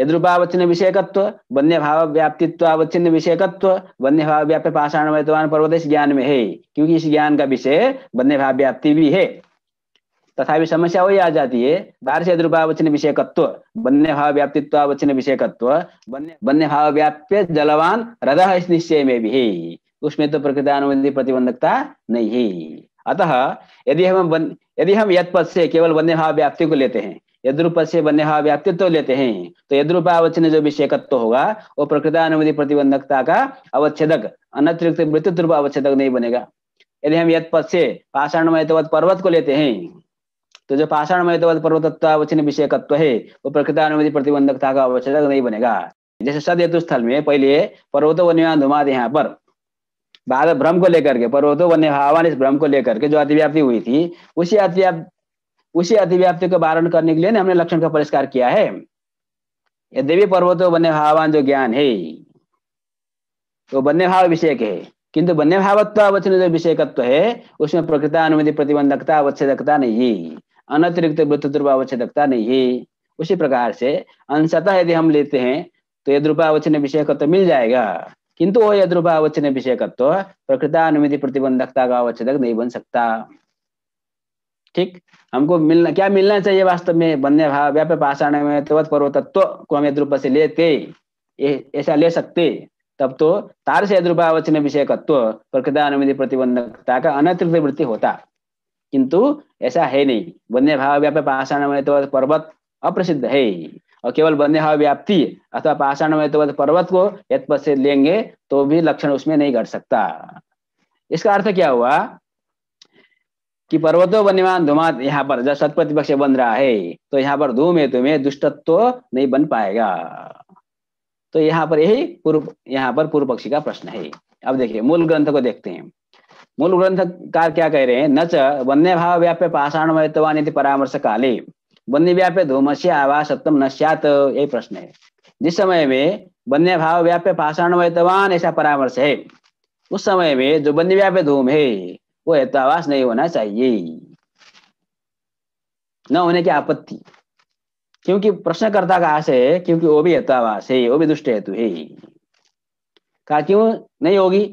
यद्रूपावच्छिन्न विषयकत्व वन्य भाव व्याप्तित्व विषयकत्व वन्य भाव व्याप्य पाषाण वर्तमान पर्वत इस ज्ञान में है क्योंकि इस ज्ञान का विषय वन्य भाव व्याप्ति भी है तथा भी समस्या वही आ जाती है बाहर से विषयकत्व वन्य भाव व्याप्तित्व अवचन विषयकत्व वन्य वन्य भाव व्याप्य जलवान हृदय इस निश्चय में भी है उसमें तो प्रकृतानुबंधी प्रतिबंधकता नहीं है अतः यदि हम यदि हम यद पद से केवल वन्य भाव व्याप्ति को लेते हैं यद्रूप से बने बन्य व्याप्तित्व लेते हैं तो यद्रूप अवच्छिन्न जो विषयकत्व होगा वो प्रकृतानुमति प्रतिबंधकता का अवच्छेदक अनतिरिक्त रूप अवच्छेदक नहीं बनेगा यदि हम यद पद से पाषाण पाषाणमय पर्वत को लेते हैं तो जो पाषाणमय पर्वतत्व अवच्छिन्न विषयकत्व है वो प्रकृतानुमति प्रतिबंधकता का अवच्छेदक नहीं बनेगा जैसे सद हेतु स्थल में पहले पर्वतो वन्य धुमाद यहाँ पर बाद भ्रम को लेकर के पर्वतो वन्य हवान इस भ्रम को लेकर के जो अतिव्याप्ति हुई थी उसी अतिव्याप्ति उसी अतिव्याप्ति को बारण करने के लिए हमने लक्षण का परिष्कार किया है यह देवी पर्वतो बने भावान जो ज्ञान है तो बन्य भाव विषय के है किंतु बन्य भावत्व अवचन जो विषयकत्व है उसमें प्रकृता अनुमति प्रतिबंधकता अवच्छेदकता नहीं है अनतिरिक्त वृत्तत्व अवच्छेदकता नहीं है उसी प्रकार से अंशतः यदि हम लेते हैं तो यद्रूपावचन विषयकत्व मिल जाएगा किंतु वो यद्रूपावचन विषयकत्व प्रकृता अनुमति प्रतिबंधकता का अवच्छेदक नहीं बन सकता ठीक हमको मिलना क्या मिलना चाहिए वास्तव में बन्य भाव व्याप पाषाण में तवत पर्व तत्व को हम यद्रूप से लेते ऐसा ले सकते तब तो तार से यद्रूपावचन तत्व प्रकृति अनुमति प्रतिबंधकता का अनतिरिक्त वृत्ति होता किंतु ऐसा है नहीं वन्य भाव व्याप पाषाण में तवत पर्वत अप्रसिद्ध है और केवल वन्य भाव व्याप्ति अथवा पाषाण में तवत पर्वत को यद से लेंगे तो भी लक्षण उसमें नहीं घट सकता इसका अर्थ क्या हुआ कि पर्वतो बनिमान धुमा यहाँ पर जब सतप्रतिपक्ष बन रहा है तो यहाँ पर धूम हेतु में दुष्टत्व नहीं बन पाएगा तो यहाँ पर यही पूर्व यहाँ पर पूर्व पक्षी का प्रश्न है अब देखिए मूल ग्रंथ को देखते हैं मूल ग्रंथकार क्या कह रहे हैं न च वन्य भाव व्याप्य पाषाण मित्तवान यदि परामर्श काले वन्य व्याप्य धूम से आवास सप्तम न सत यही प्रश्न है जिस समय में वन्य भाव व्याप्य पाषाण मित्तवान ऐसा परामर्श है उस समय में जो वन्य व्याप्य धूम है वो एतावास नहीं होना चाहिए न होने की आपत्ति क्योंकि प्रश्नकर्ता का आशय है क्योंकि वो भी एतावास है वो भी दुष्ट हेतु है कहा क्यों नहीं होगी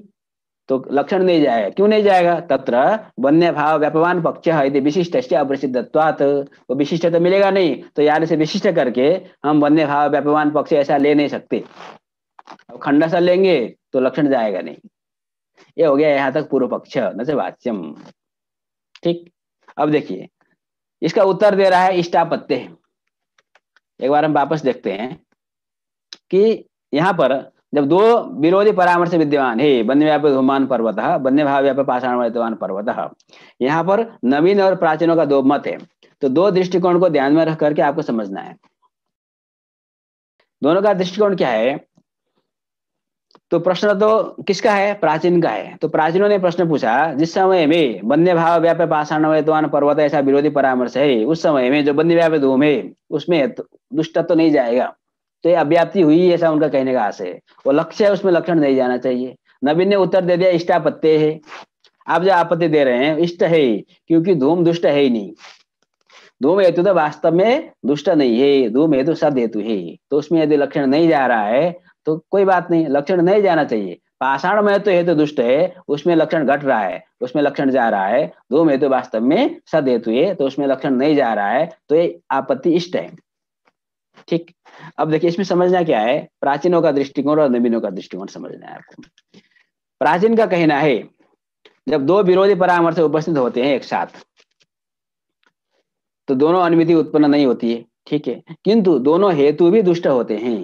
तो लक्षण नहीं जाएगा क्यों नहीं जाएगा तत्र वन्य भाव व्यापवान पक्ष यदि विशिष्ट से अप्रसिद्धत्वात वो विशिष्ट तो मिलेगा नहीं तो यार से विशिष्ट करके हम वन्य भाव व्यापवान पक्ष ऐसा ले नहीं सकते अब खंडा सा लेंगे तो लक्षण जाएगा नहीं ये हो गया यहाँ तक पूर्व पक्ष वाच्यम ठीक अब देखिए इसका उत्तर दे रहा है इष्टापत्य एक बार हम वापस देखते हैं कि यहाँ पर जब दो विरोधी परामर्श विद्यमान है वन्य व्याप धूमान पर्वत वन्य भाव व्याप पाषाण विद्यमान पर्वत यहाँ पर नवीन और प्राचीनों का दो मत है तो दो दृष्टिकोण को ध्यान में रख करके आपको समझना है दोनों का दृष्टिकोण क्या है तो प्रश्न तो किसका है प्राचीन का है तो प्राचीनों ने प्रश्न पूछा जिस समय में बन्य भाव व्यापक पाषाण वेतवान पर्वत ऐसा विरोधी परामर्श है उस समय में जो बन्य व्याप्य धूम है उसमें दुष्ट तो नहीं जाएगा तो ये अव्याप्ति हुई ऐसा उनका कहने का आशय है वो लक्ष्य है उसमें लक्षण नहीं जाना चाहिए नवीन ने उत्तर दे दिया इष्टापत्य है आप जो आपत्ति दे रहे हैं इष्ट है क्योंकि धूम दुष्ट है ही नहीं धूम हेतु तो वास्तव में दुष्ट नहीं है धूम हेतु सद हेतु है तो उसमें यदि लक्षण नहीं जा रहा है तो कोई बात नहीं लक्षण नहीं जाना चाहिए पाषाण में तो हेतु दुष्ट है उसमें लक्षण घट रहा है उसमें लक्षण जा रहा है में तो वास्तव में सद हेतु है तो उसमें लक्षण नहीं जा रहा है तो ये आपत्ति इष्ट है ठीक अब देखिए इसमें समझना क्या है प्राचीनों का दृष्टिकोण और नवीनों का दृष्टिकोण समझना है आपको प्राचीन का कहना है जब दो विरोधी परामर्श उपस्थित होते हैं एक साथ तो दोनों अनुमिति उत्पन्न नहीं होती है ठीक है किंतु दोनों हेतु भी दुष्ट होते हैं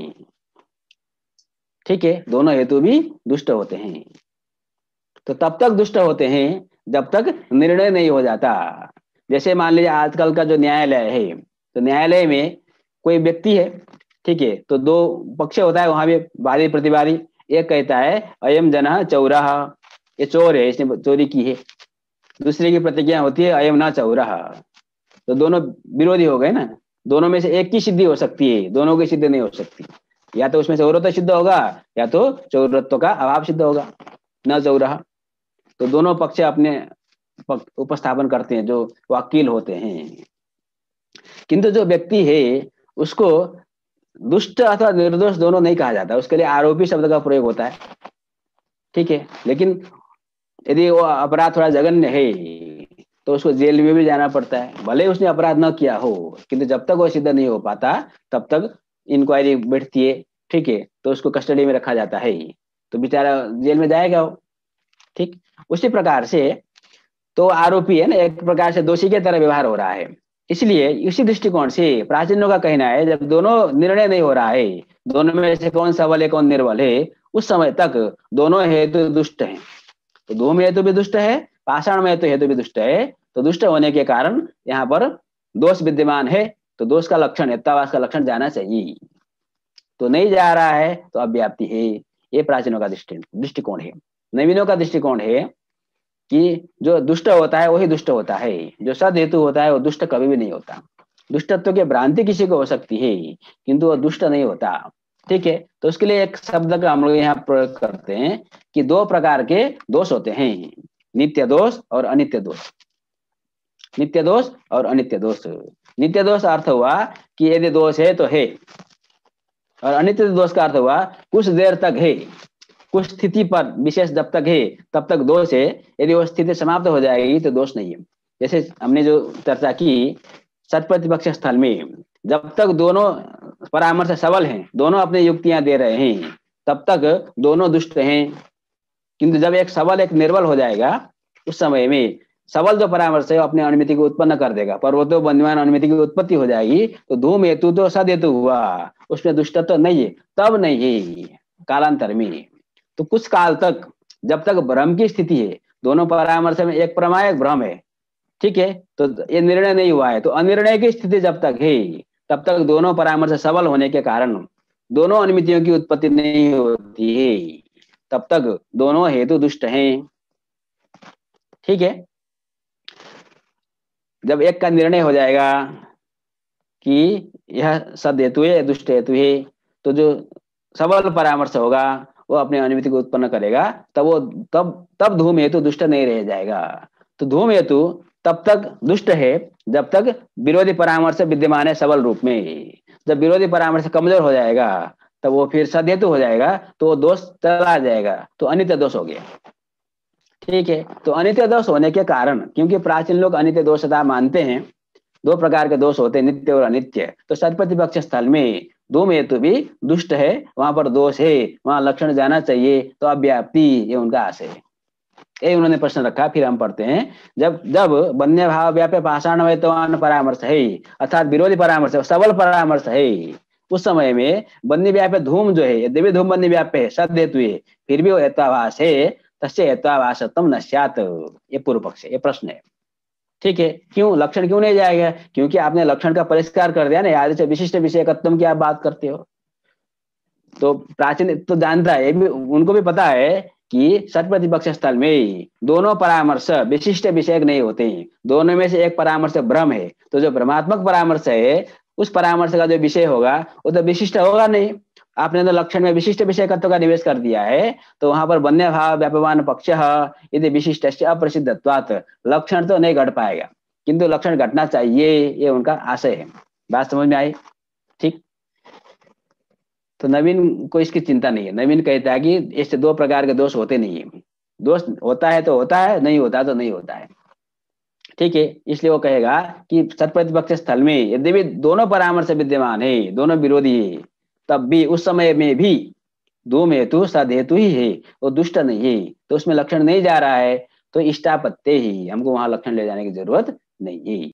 ठीक है दोनों हेतु भी दुष्ट होते हैं तो तब तक दुष्ट होते हैं जब तक निर्णय नहीं हो जाता जैसे मान लीजिए आजकल का जो न्यायालय है तो न्यायालय में कोई व्यक्ति है ठीक है तो दो पक्ष होता है वहां भी वादी प्रतिवादी एक कहता है अयम जना चौरा ये चोर है इसने चोरी की है दूसरे की प्रतिज्ञा होती है अयम ना चौराह तो दोनों विरोधी हो गए ना दोनों में से एक की सिद्धि हो सकती है दोनों की सिद्धि नहीं हो सकती या तो उसमें जरूरत सिद्ध होगा या तो चौरत्व का अभाव सिद्ध होगा न चौरा तो दोनों पक्ष अपने उपस्थापन करते हैं जो वकील होते हैं किंतु जो व्यक्ति है उसको दुष्ट अथवा निर्दोष दोनों नहीं कहा जाता उसके लिए आरोपी शब्द का प्रयोग होता है ठीक है लेकिन यदि वो अपराध थोड़ा जघन्य है तो उसको जेल में भी जाना पड़ता है भले उसने अपराध न किया हो किंतु जब तक वो सिद्ध नहीं हो पाता तब तक इंक्वायरी बैठती है ठीक है तो उसको कस्टडी में रखा जाता है ही तो बेचारा जेल में जाएगा वो ठीक उसी प्रकार से तो आरोपी है ना एक प्रकार से दोषी की तरह व्यवहार हो रहा है इसलिए इसी दृष्टिकोण से प्राचीनों का कहना है जब दोनों निर्णय नहीं हो रहा है दोनों में से कौन सबल है कौन निर्बल है उस समय तक दोनों हेतु तो दुष्ट है तो दो में हेतु तो भी दुष्ट है पाषाण में हेतु तो हेतु भी दुष्ट है तो दुष्ट होने के कारण यहाँ पर दोष विद्यमान है तो दोष का लक्षण एकतावास का लक्षण जाना चाहिए तो नहीं जा रहा है तो अव्याप्ति है ये प्राचीनों का दृष्टि दृष्टिकोण है नवीनों का दृष्टिकोण है कि जो दुष्ट होता है वही दुष्ट होता है जो सद हेतु होता है वो दुष्ट कभी भी नहीं होता दुष्टत्व की भ्रांति किसी को हो सकती है किंतु वो दुष्ट नहीं होता ठीक है तो उसके लिए एक शब्द का हम लोग यहाँ प्रयोग करते हैं कि दो प्रकार के दोष होते हैं नित्य दोष और अनित्य दोष नित्य दोष और अनित्य दोष नित्य दोष अर्थ हुआ कि यदि दोष है तो है और अनित्य दोष का अर्थ हुआ कुछ देर तक है कुछ स्थिति पर विशेष जब तक है तब तक दोष है यदि वो स्थिति समाप्त हो जाएगी तो दोष नहीं है जैसे हमने जो चर्चा की सत प्रतिपक्ष स्थल में जब तक दोनों परामर्श सबल हैं दोनों अपनी युक्तियां दे रहे हैं तब तक दोनों दुष्ट हैं किंतु जब एक सबल एक निर्बल हो जाएगा उस समय में सबल जो परामर्श है अपने अनुमिति को उत्पन्न कर देगा पर्वतो बंदमान अनुमिति की उत्पत्ति हो जाएगी तो धूम हेतु तो सद हेतु हुआ उसमें दुष्टत्व तो नहीं है तब नहीं कालांतर में तो कुछ काल तक जब तक भ्रम की स्थिति है दोनों परामर्श में एक प्रमाय एक भ्रम है ठीक है तो ये निर्णय नहीं हुआ है तो अनिर्णय की स्थिति जब तक है तब तक दोनों परामर्श सबल होने के कारण दोनों अनुमितियों की उत्पत्ति नहीं होती है तब तक दोनों हेतु दुष्ट हैं ठीक है जब एक का निर्णय हो जाएगा कि यह सद हेतु है दुष्ट हेतु है तो जो सबल परामर्श होगा वो अपने अनुमिति को उत्पन्न करेगा तब वो तब तब धूम हेतु दुष्ट नहीं रह जाएगा तो धूम हेतु तब तक दुष्ट है जब तक विरोधी परामर्श विद्यमान है सबल रूप में जब विरोधी परामर्श कमजोर हो जाएगा तब वो फिर हेतु हो जाएगा तो वो दोष चला जाएगा तो अनित्य दोष हो गया ठीक है तो अनित्य दोष होने के कारण क्योंकि प्राचीन लोग अनित्य दोष मानते हैं दो प्रकार के दोष होते हैं नित्य और अनित्य तो सतपति पक्ष स्थल में धूम हेतु तो भी दुष्ट है वहां पर दोष है वहां लक्षण जाना चाहिए तो अव्याप्ति ये उनका आशय है ये उन्होंने प्रश्न रखा फिर हम पढ़ते हैं जब जब बन्य भाव व्याप्य पाषाण तो परामर्श है अर्थात विरोधी परामर्श है सबल परामर्श है उस समय में बन्य व्याप्य धूम जो है दिव्य धूम बन्य व्याप्य है सद हेतु फिर भी हेताभाष है तस्य यत्वावासत्व न सत ये पूर्व पक्ष ये प्रश्न है ठीक है क्यों लक्षण क्यों नहीं जाएगा क्योंकि आपने लक्षण का परिष्कार कर दिया ना याद से विशिष्ट विषय की आप बात करते हो तो प्राचीन तो जानता है भी, उनको भी पता है कि सत प्रतिपक्ष स्थल में ही दोनों परामर्श विशिष्ट विषय नहीं होते हैं दोनों में से एक परामर्श भ्रम है तो जो भ्रमात्मक परामर्श है उस परामर्श का जो विषय होगा वो तो विशिष्ट होगा नहीं आपने तो लक्षण में विशिष्ट विषय तत्व का निवेश कर दिया है तो वहां पर बन्य भाव व्यापमान पक्ष यदि विशिष्ट अप्रसिद्ध लक्षण तो नहीं घट पाएगा किंतु लक्षण घटना चाहिए ये उनका आशय है बात समझ में आई ठीक तो नवीन को इसकी चिंता नहीं है नवीन कहता है कि इससे दो प्रकार के दोष होते नहीं है दोष होता है तो होता है नहीं होता तो नहीं होता है ठीक है इसलिए वो कहेगा कि प्रतिपक्ष स्थल में यद्यपि दोनों परामर्श विद्यमान है दोनों विरोधी है तब भी उस समय में भी धूम हेतु सद हेतु ही है वो दुष्ट नहीं है तो उसमें लक्षण नहीं जा रहा है तो इष्टापत्य ही हमको वहां लक्षण ले जाने की जरूरत नहीं है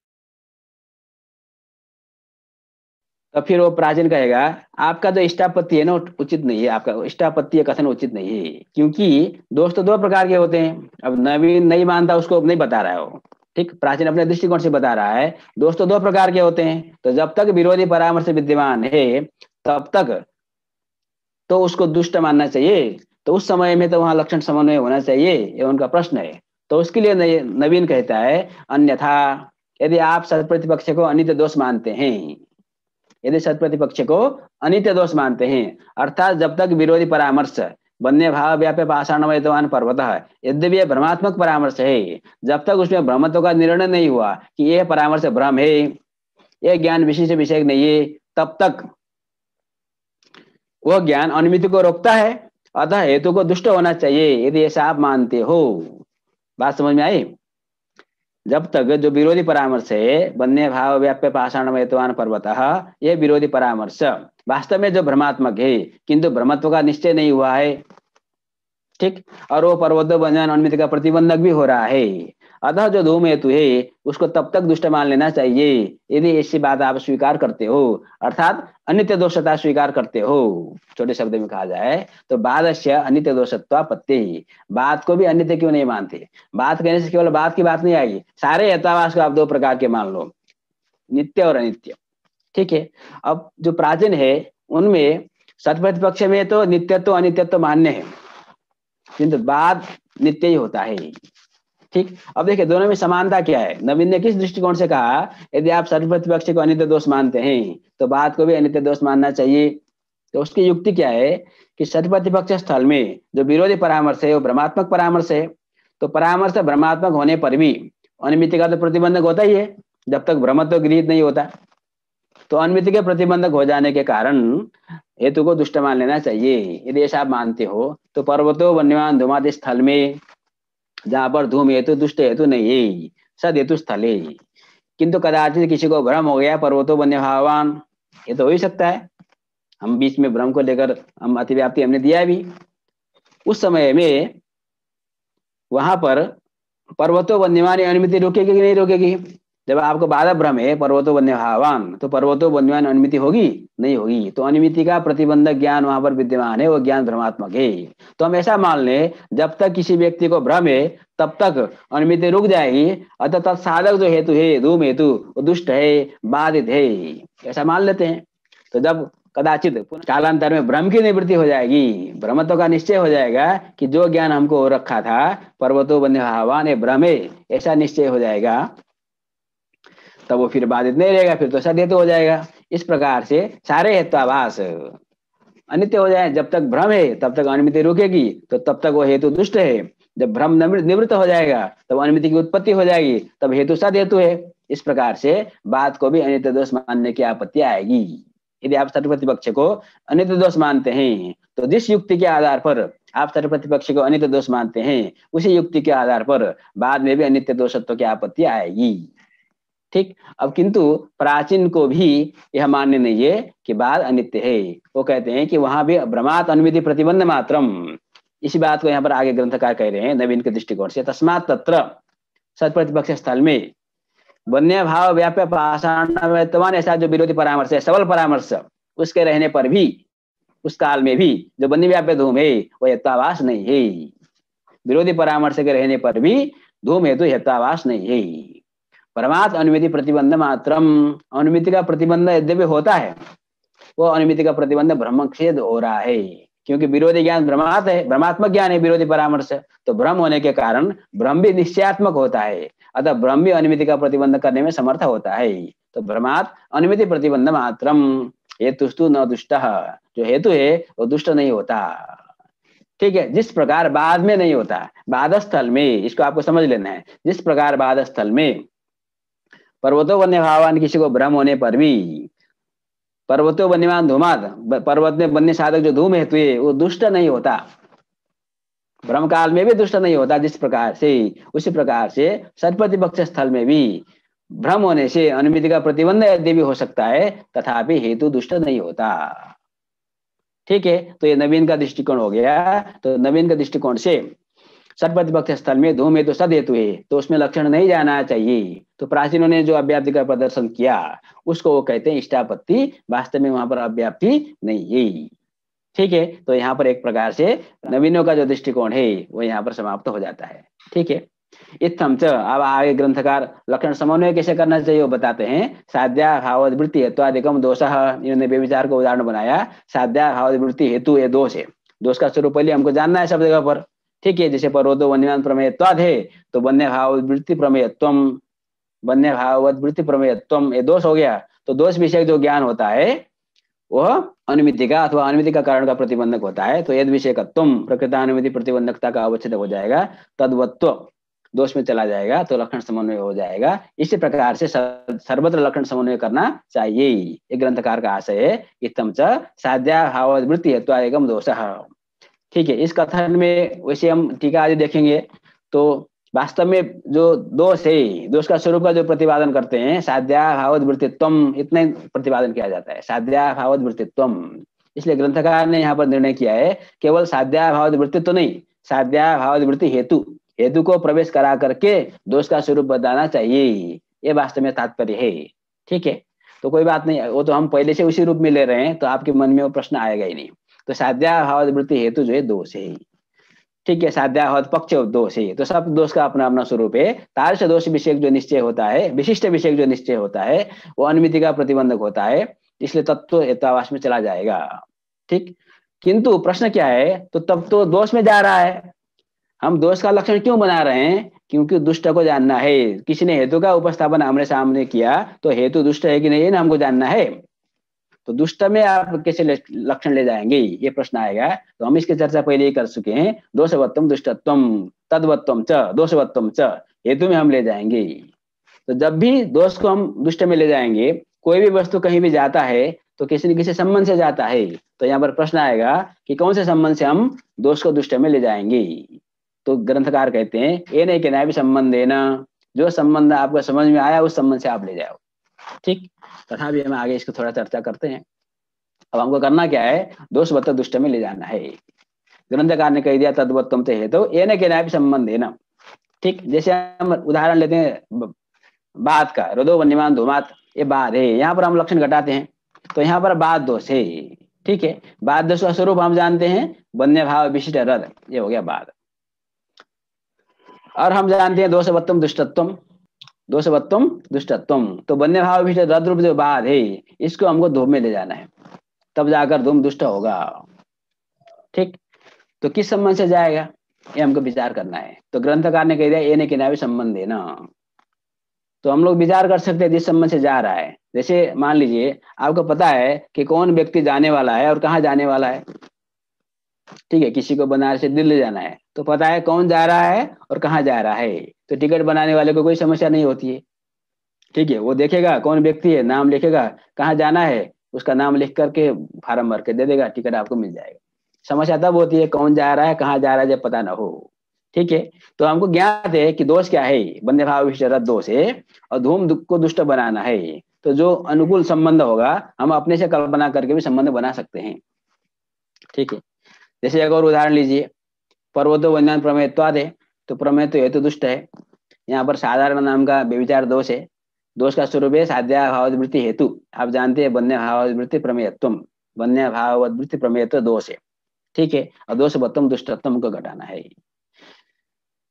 तो फिर वो प्राचीन कहेगा आपका जो इष्टापत्ति है ना उचित नहीं है आपका इष्टापत्ति कथन उचित नहीं है क्योंकि दोष तो दो प्रकार के होते हैं अब नवीन नहीं मानता उसको नहीं बता रहा है वो ठीक प्राचीन अपने दृष्टिकोण से बता रहा है दोस्तों दो प्रकार के होते हैं तो जब तक विरोधी परामर्श विद्यमान है तब तक तो उसको दुष्ट मानना चाहिए तो उस समय में तो वहां लक्षण समन्वय होना चाहिए ये उनका प्रश्न है तो उसके लिए नवीन कहता है अन्यथा यदि आप सत्प्रतिपक्ष को अनित्य दोष मानते हैं यदि सत्प्रतिपक्ष को अनित्य दोष मानते हैं अर्थात जब तक विरोधी परामर्श बन्य भाव व्याप्य पाषाणमयतवान पर्वत है यद्यपि यह भ्रमात्मक परामर्श है जब तक उसमें भ्रमत्व का निर्णय नहीं हुआ कि यह परामर्श भ्रम है यह ज्ञान विशेष विषय नहीं है तब तक वह ज्ञान अनुमिति को रोकता है अतः हेतु को दुष्ट होना चाहिए यदि ऐसा आप मानते हो बात समझ में आई जब तक जो विरोधी परामर्श है बन्य भाव व्याप्य पाषाण हेतुवान पर्वत यह विरोधी परामर्श वास्तव में जो भ्रमात्मक है किंतु भ्रमत्व का निश्चय नहीं हुआ है ठीक और वो पर्वत बंधन अनुमिति का प्रतिबंधक भी हो रहा है अतः जो धूम हेतु है उसको तब तक दुष्ट मान लेना चाहिए यदि ऐसी बात आप स्वीकार करते हो अर्थात अनित्य दोषता स्वीकार करते हो छोटे शब्द में कहा जाए तो बाद अनित्य दोषत्व पत्ते ही बात को भी अनित्य क्यों नहीं मानते बात कहने से केवल बात की बात नहीं आएगी सारे यथावास को आप दो प्रकार के मान लो नित्य और अनित्य ठीक है अब जो प्राचीन है उनमें सतप्रत पक्ष में तो नित्यत्व अनित्यत्व मान्य है किंतु बाद नित्य ही होता है ठीक अब देखिए दोनों में समानता क्या है नवीन ने किस दृष्टिकोण से कहा यदि आप सर्वप्रतिपक्षी को अनित दोष मानते हैं तो बात को भी अनित दोष मानना चाहिए तो उसकी युक्ति क्या है कि सर्वप्रतिपक्ष स्थल में जो विरोधी परामर्श है वो भ्रमात्मक परामर्श है तो परामर्श भ्रमात्मक होने पर भी अनिमिति का तो प्रतिबंधक होता ही है जब तक भ्रम तो गृहित नहीं होता तो अनिमिति के प्रतिबंधक हो जाने के कारण हेतु को दुष्ट मान लेना चाहिए यदि ऐसा आप मानते हो तो पर्वतो वन्यवान धुमादि स्थल में जाबर धूम हेतु दुष्ट हेतु नहीं सद हेतु स्थले किंतु कदाचित किसी को भ्रम हो गया पर्वतो बने भगवान ये तो हो ही सकता है हम बीच में भ्रम को लेकर हम अतिव्याप्ति हमने दिया भी उस समय में वहां पर पर्वतो वन्यमान अनुमति रोकेगी कि नहीं रोकेगी जब आपको बाधा भ्रम है पर्वतो भावान तो पर्वतो बन्यवान अनुमिति होगी नहीं होगी तो अनुमिति का प्रतिबंधक ज्ञान वहां पर विद्यमान है वो ज्ञान भ्रमात्मक है तो हम ऐसा मान लें जब तक किसी व्यक्ति को भ्रम है तब तक अनुमिति रुक जाएगी अतः साधक जो हेतु है धूम हेतु वो दुष्ट है बाधित है ऐसा मान लेते हैं तो जब कदाचित कालांतर में भ्रम की निवृत्ति हो जाएगी भ्रमत्व का निश्चय हो जाएगा कि जो ज्ञान हमको रखा था पर्वतो बन्य हवान भ्रम है ऐसा निश्चय हो जाएगा तब वो फिर बाधित नहीं रहेगा फिर तो सद्यत्व तो हो जाएगा इस प्रकार से सारे हेत्वाभाष अनित्य हो जाए जब तक भ्रम है तब तक अनुमति रुकेगी तो तब तक वो हेतु दुष्ट है जब भ्रम निवृत्त हो जाएगा तब अनुमिति की उत्पत्ति हो जाएगी तब हेतु सद हेतु है इस प्रकार से बात को भी अनित्य दोष मानने की आपत्ति आएगी यदि आप सट प्रतिपक्ष को अनित्य दोष मानते हैं तो जिस युक्ति के आधार पर आप सट प्रतिपक्ष को अनित्य दोष मानते हैं उसी युक्ति के आधार पर बाद में भी अनित्य दोषत्व की आपत्ति आएगी ठीक अब किंतु प्राचीन को भी यह मान्य नहीं है कि बाल अनित्य है वो कहते हैं कि वहां भी भ्रमात अनुमिति प्रतिबंध मात्रम इसी बात को यहाँ पर आगे ग्रंथकार कह रहे हैं नवीन के दृष्टिकोण से तस्मात तत्र सत प्रतिपक्ष स्थल में वन्य भाव व्याप्य पाषाण ऐसा जो विरोधी परामर्श है सबल परामर्श उसके रहने पर भी उस काल में भी जो वन्य व्याप्य धूम है वह यत्तावास नहीं है विरोधी परामर्श के रहने पर भी धूम हेतु यत्तावास नहीं है परमात अनुमिति प्रतिबंध मात्रम अनुमिति का प्रतिबंध यद्यपि होता है वो अनुमिति का प्रतिबंध क्षेद हो रहा है क्योंकि विरोधी ज्ञान भ्रमात है भ्रमात्मक ज्ञान है विरोधी परामर्श तो भ्रम होने के कारण भ्रम भी निश्चयात्मक होता है अतः भ्रम भी अनुमिति का प्रतिबंध करने में समर्थ होता है तो भ्रमात अनुमिति प्रतिबंध मात्रम हेतुस्तु न दुष्ट जो हेतु है वो दुष्ट नहीं होता ठीक है जिस प्रकार बाद में नहीं होता बाद स्थल में इसको आपको समझ लेना है जिस प्रकार बाद स्थल में बनने भावान किसी को भ्रम होने पर भी पर्वतों वन्यमान धुमाद पर्वत में वन्य साधक जो धूम हेतु है वो दुष्ट नहीं होता ब्रह्म काल में भी दुष्ट नहीं होता जिस प्रकार से उसी प्रकार से पक्ष स्थल में भी भ्रम होने से अनुमिति का प्रतिबंध यदि भी हो सकता है तथापि हेतु दुष्ट नहीं होता ठीक है तो ये नवीन का दृष्टिकोण हो गया तो नवीन का दृष्टिकोण से सर्वत भक्त स्थल में धूम हेतु सद हेतु है तो उसमें लक्षण नहीं जाना चाहिए तो प्राचीनों ने जो अव्याप्ति का प्रदर्शन किया उसको वो कहते हैं इष्टापत्ति वास्तव में वहां पर अव्याप्ति नहीं है ठीक है तो यहाँ पर एक प्रकार से नवीनों का जो दृष्टिकोण है वो यहाँ पर समाप्त हो जाता है ठीक है इतम च अब आगे ग्रंथकार लक्षण समन्वय कैसे करना चाहिए वो बताते हैं साध्या भावत वृत्ति अधिकम दोष इन्होंने बेविचार को उदाहरण बनाया साध्या भावत हेतु ये दोष है दोष का स्वरूप पहले हमको जानना है सब जगह पर ठीक है जैसे पर्वतो वन्यमान प्रमेयत्वाद है तो वन्य भाव वृत्ति प्रमेयत्वम वन्य भाववत वृत्ति प्रमेयत्वम ये दोष हो गया तो दोष विषय जो ज्ञान होता है वह अनुमिति का अथवा अनुमिति का कारण का प्रतिबंधक होता है तो यद विषय का तुम प्रकृतानुमिति प्रतिबंधकता का अवच्छेद हो जाएगा तदवत्व दोष में चला जाएगा तो लक्षण समन्वय हो जाएगा इसी प्रकार से सर्वत्र लक्षण समन्वय करना चाहिए ये ग्रंथकार का आशय है इतम च साध्या भाव वृत्ति हेतु एगम दोष ठीक है इस कथन में वैसे हम टीका आदि देखेंगे तो वास्तव में जो दोष है दोष का स्वरूप का जो प्रतिपादन करते हैं साध्या भावत वृत्तित्व इतना ही प्रतिपादन किया जाता है साध्या भावत वृत्तित्व इसलिए ग्रंथकार ने यहाँ पर निर्णय किया है केवल साध्या भावत वृत्तित्व तो नहीं साध्या भावत वृत्ति हेतु हेतु को प्रवेश करा करके दोष का स्वरूप बताना चाहिए ये वास्तव में तात्पर्य है ठीक है तो कोई बात नहीं वो तो हम पहले से उसी रूप में ले रहे हैं तो आपके मन में वो प्रश्न आएगा ही नहीं तो साध्याभाव वृत्ति हेतु जो है दोष है ठीक है साध्याहत पक्ष दोष है तो सब दोष का अपना अपना स्वरूप है तार्श दोष विषय जो निश्चय होता है विशिष्ट विषय जो निश्चय होता है वो अनुमिति का प्रतिबंधक होता है इसलिए तत्व एतावास में चला जाएगा ठीक किंतु प्रश्न क्या है तो तब तो दोष में जा रहा है हम दोष का लक्षण क्यों बना रहे हैं क्योंकि दुष्ट को जानना है किसी ने हेतु का उपस्थापन हमने सामने किया तो हेतु दुष्ट है कि नहीं ना हमको जानना है तो दुष्ट में आप कैसे लक्षण ले जाएंगे ये प्रश्न आएगा तो हम इसकी चर्चा पहले ही कर चुके हैं दोषवत्तम दुष्टत्वम तदवत्तम च दोषवत्तम च हेतु में हम ले जाएंगे तो जब भी दोष को हम दुष्ट में ले जाएंगे कोई भी वस्तु कहीं भी जाता है तो किसी न किसी संबंध से जाता है तो यहाँ पर प्रश्न आएगा कि कौन से संबंध से हम दोष को दुष्ट में ले जाएंगे तो ग्रंथकार कहते हैं ये नहीं कहना है संबंध देना जो संबंध आपका समझ में आया उस संबंध से आप ले जाओ ठीक तथा भी हम आगे इसको थोड़ा चर्चा करते हैं अब हमको करना क्या है दोष बत्त दुष्ट में ले जाना है ग्रंथकार ने कह दिया तदवत्तम तुम हेतु ये न के ना संबंध है ना ठीक जैसे हम उदाहरण लेते हैं बात का रोदो वन्यमान धुमात ये बाद है यहाँ पर हम लक्षण घटाते हैं तो यहाँ पर बाद दोष है ठीक है बाद दोष का स्वरूप हम जानते हैं वन्य भाव विशिष्ट रद ये हो गया बाद और हम जानते हैं दोष वत्तम दुष्टत्व दोषवत्वम दुष्टत्वम तो बन्य भाव भी रद्रूप जो बाद है इसको हमको धूम में ले जाना है तब जाकर धूम दुष्ट होगा ठीक तो किस संबंध से जाएगा ये हमको विचार करना है तो ग्रंथकार ने कह दिया ये ने कहना भी संबंध है ना तो हम लोग विचार कर सकते हैं जिस संबंध से जा रहा है जैसे मान लीजिए आपको पता है कि कौन व्यक्ति जाने वाला है और कहाँ जाने वाला है ठीक है किसी को बनारस से दिल्ली जाना है तो पता है कौन जा रहा है और कहाँ जा रहा है तो टिकट बनाने वाले को कोई समस्या नहीं होती है ठीक है वो देखेगा कौन व्यक्ति है नाम लिखेगा कहाँ जाना है उसका नाम लिख करके फार्म भर के दे देगा टिकट आपको मिल जाएगा समस्या तब होती है कौन जा रहा है कहाँ जा रहा है जब पता ना हो ठीक है तो हमको ज्ञात है कि दोष क्या है बंदे भाव विशरत दोष है और धूम दुख को दुष्ट बनाना है तो जो अनुकूल संबंध होगा हम अपने से कल्पना करके भी संबंध बना सकते हैं ठीक है जैसे और उदाहरण लीजिए पर्वतो वंदन प्रमेयत्वाद है तो प्रमेय तो हेतु दुष्ट है यहाँ पर साधारण नाम का व्यविचार दोष है दोष का स्वरूप है साध्या भाववृत्ति हेतु आप जानते हैं बन्य भाववृत्ति प्रमेयत्व बन्य भाववृत्ति प्रमेयत्व दोष है ठीक है और दोष बत्तम दुष्टत्म को घटाना है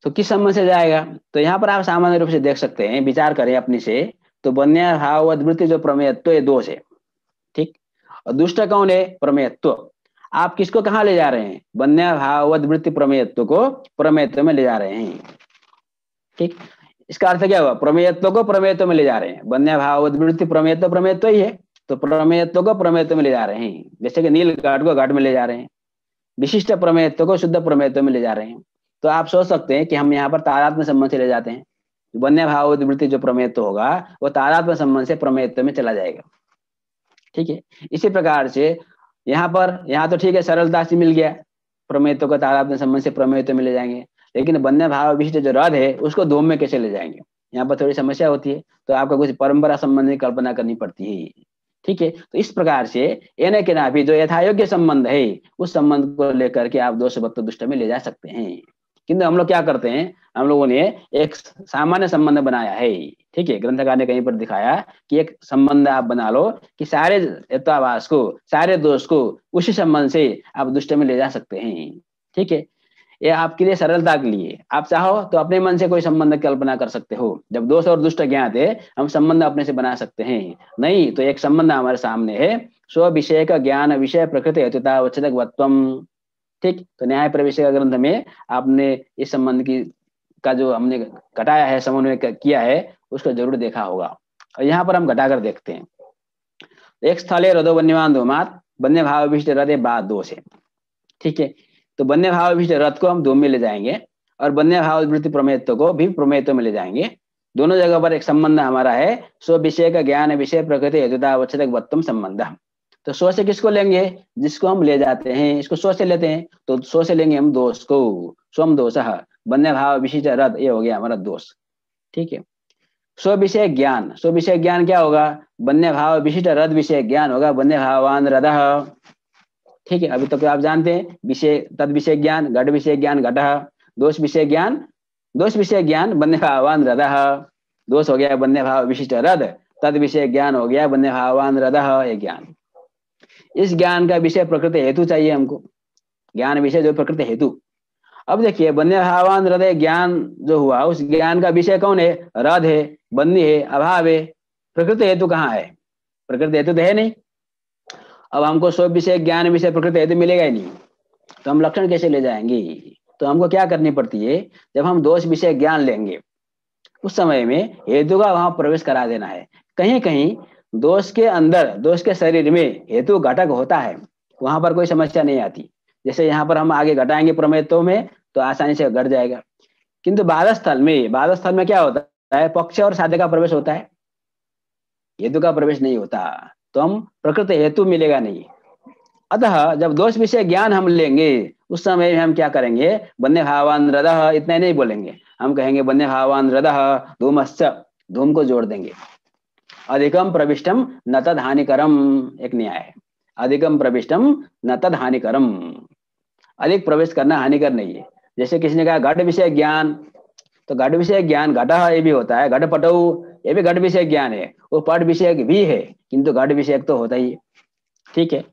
तो किस संबंध से जाएगा तो यहाँ पर आप सामान्य रूप से देख सकते हैं विचार करें अपनी से तो बन्या भाववृत्ति जो प्रमेयत्व ये दोष है ठीक और दुष्ट कौन है प्रमेयत्व आप किसको कहा ले जा रहे हैं बन्या भाववत वृत्ति प्रमेयत्व को प्रमेयत्व में ले जा रहे हैं ठीक इसका अर्थ क्या हुआ प्रमेयत्व को प्रमेयत्व में ले जा रहे हैं बन्या भाववत वृत्ति प्रमेयत्व प्रमेयत्व ही है तो प्रमेयत्व को प्रमेयत्व में ले जा रहे हैं जैसे कि नील घाट को घाट में ले जा रहे हैं विशिष्ट प्रमेयत्व को शुद्ध प्रमेयत्व में ले जा रहे हैं तो आप सोच सकते हैं कि हम यहाँ पर तारात्म संबंध से ले जाते हैं वन्य भाव वृत्ति जो प्रमेयत्व होगा वो तारात्म संबंध से प्रमेयत्व में चला जाएगा ठीक है इसी प्रकार से यहाँ पर यहाँ तो ठीक है सरलता से मिल गया तो का तालाब संबंध से प्रमेयत्व तो में ले जाएंगे लेकिन बन्य भाव विशिष्ट जो रद है उसको धूम में कैसे ले जाएंगे यहाँ पर थोड़ी समस्या होती है तो आपको कुछ परंपरा संबंध में कल्पना करनी पड़ती है ठीक है तो इस प्रकार से एने के ना भी जो यथायोग्य संबंध है उस संबंध को लेकर के आप दोष भक्त दुष्ट में ले जा सकते हैं किंतु हम लोग क्या करते हैं हम लोगों ने एक सामान्य संबंध बनाया है ठीक है ग्रंथकार ने कहीं पर दिखाया कि एक संबंध आप बना लो कि सारे यत्वाभास को सारे दोष को उसी संबंध से आप दुष्ट में ले जा सकते हैं ठीक है ये आपके लिए सरलता के लिए आप चाहो तो अपने मन से कोई संबंध कल्पना कर सकते हो जब दोष और दुष्ट ज्ञात है हम संबंध अपने से बना सकते हैं नहीं तो एक संबंध हमारे सामने है स्व विषय का ज्ञान विषय प्रकृति हेतुता वचतक ठीक तो न्याय प्रवेश ग्रंथ में आपने इस संबंध की का जो हमने घटाया है समन्वय किया है उसको जरूर देखा होगा और यहाँ पर हम घटाकर देखते हैं एक स्थले हृदय वन्यमान धूमात वन्य भाव विष्ट हृदय दो से ठीक है तो वन्य भाव विष्ट रथ को हम दो में ले जाएंगे और बन्य भाव वृत्ति प्रमेयत्व को भी प्रमेयत्व में ले जाएंगे दोनों जगह पर एक संबंध हमारा है सो विषय का ज्ञान विषय प्रकृति हेतुतावच्छेदक वत्तम संबंध तो सो से किसको लेंगे जिसको हम ले जाते हैं इसको सो से लेते हैं तो सो से लेंगे हम दोष को स्वम दोष बन्य भाव विशिष्ट रथ ये हो गया हमारा दोष ठीक है स्व विषय ज्ञान स्व विषय ज्ञान क्या होगा बन्य भाव विशिष्ट रद विषय ज्ञान होगा बन्य भावान रद ठीक है अभी तो क्या आप जानते हैं विषय तद विषय ज्ञान घट विषय ज्ञान घट दोष विषय ज्ञान दोष विषय ज्ञान बन्य भावान रद दोष हो गया बन्य भाव विशिष्ट रद तद विषय ज्ञान हो गया बन्य भावान रद ये ज्ञान इस ज्ञान का विषय प्रकृति हेतु चाहिए हमको ज्ञान विषय जो प्रकृति हेतु अब देखिए बन्य भावान हृदय ज्ञान जो हुआ उस ज्ञान का विषय कौन है रद है बन्नी है अभाव है प्रकृति हेतु कहाँ है प्रकृति हेतु तो है नहीं अब हमको सब विषय ज्ञान विषय प्रकृति हेतु मिलेगा ही नहीं तो हम लक्षण कैसे ले जाएंगे तो हमको क्या करनी पड़ती है जब हम दोष विषय ज्ञान लेंगे उस समय में हेतु का वहां प्रवेश करा देना है कहीं कहीं दोष के अंदर दोष के शरीर में हेतु घटक होता है वहां पर कोई समस्या नहीं आती जैसे यहाँ पर हम आगे घटाएंगे प्रमेतों में तो आसानी से घट जाएगा किंतु बाधस्थल में बाधस्थल में क्या होता है पक्ष और साध्य का प्रवेश होता है हेतु का प्रवेश नहीं होता तो हम प्रकृत हेतु मिलेगा नहीं अतः जब दोष विषय ज्ञान हम लेंगे उस समय हम क्या करेंगे बन्य भावान हृदय इतना नहीं बोलेंगे हम कहेंगे बन्य भावान हृदय धूमश्च धूम को जोड़ देंगे अधिकम प्रविष्टम न तद हानिकरम एक न्याय है अधिकम प्रविष्टम न तद हानिकरम अधिक प्रवेश करना हानिकर नहीं है जैसे किसी ने कहा घट विषय ज्ञान तो घट विषय ज्ञान घटा हाँ ये भी होता है घट पटो ये भी घट विषय ज्ञान है वो पट विषय भी है किंतु घट विषय तो होता ही है ठीक है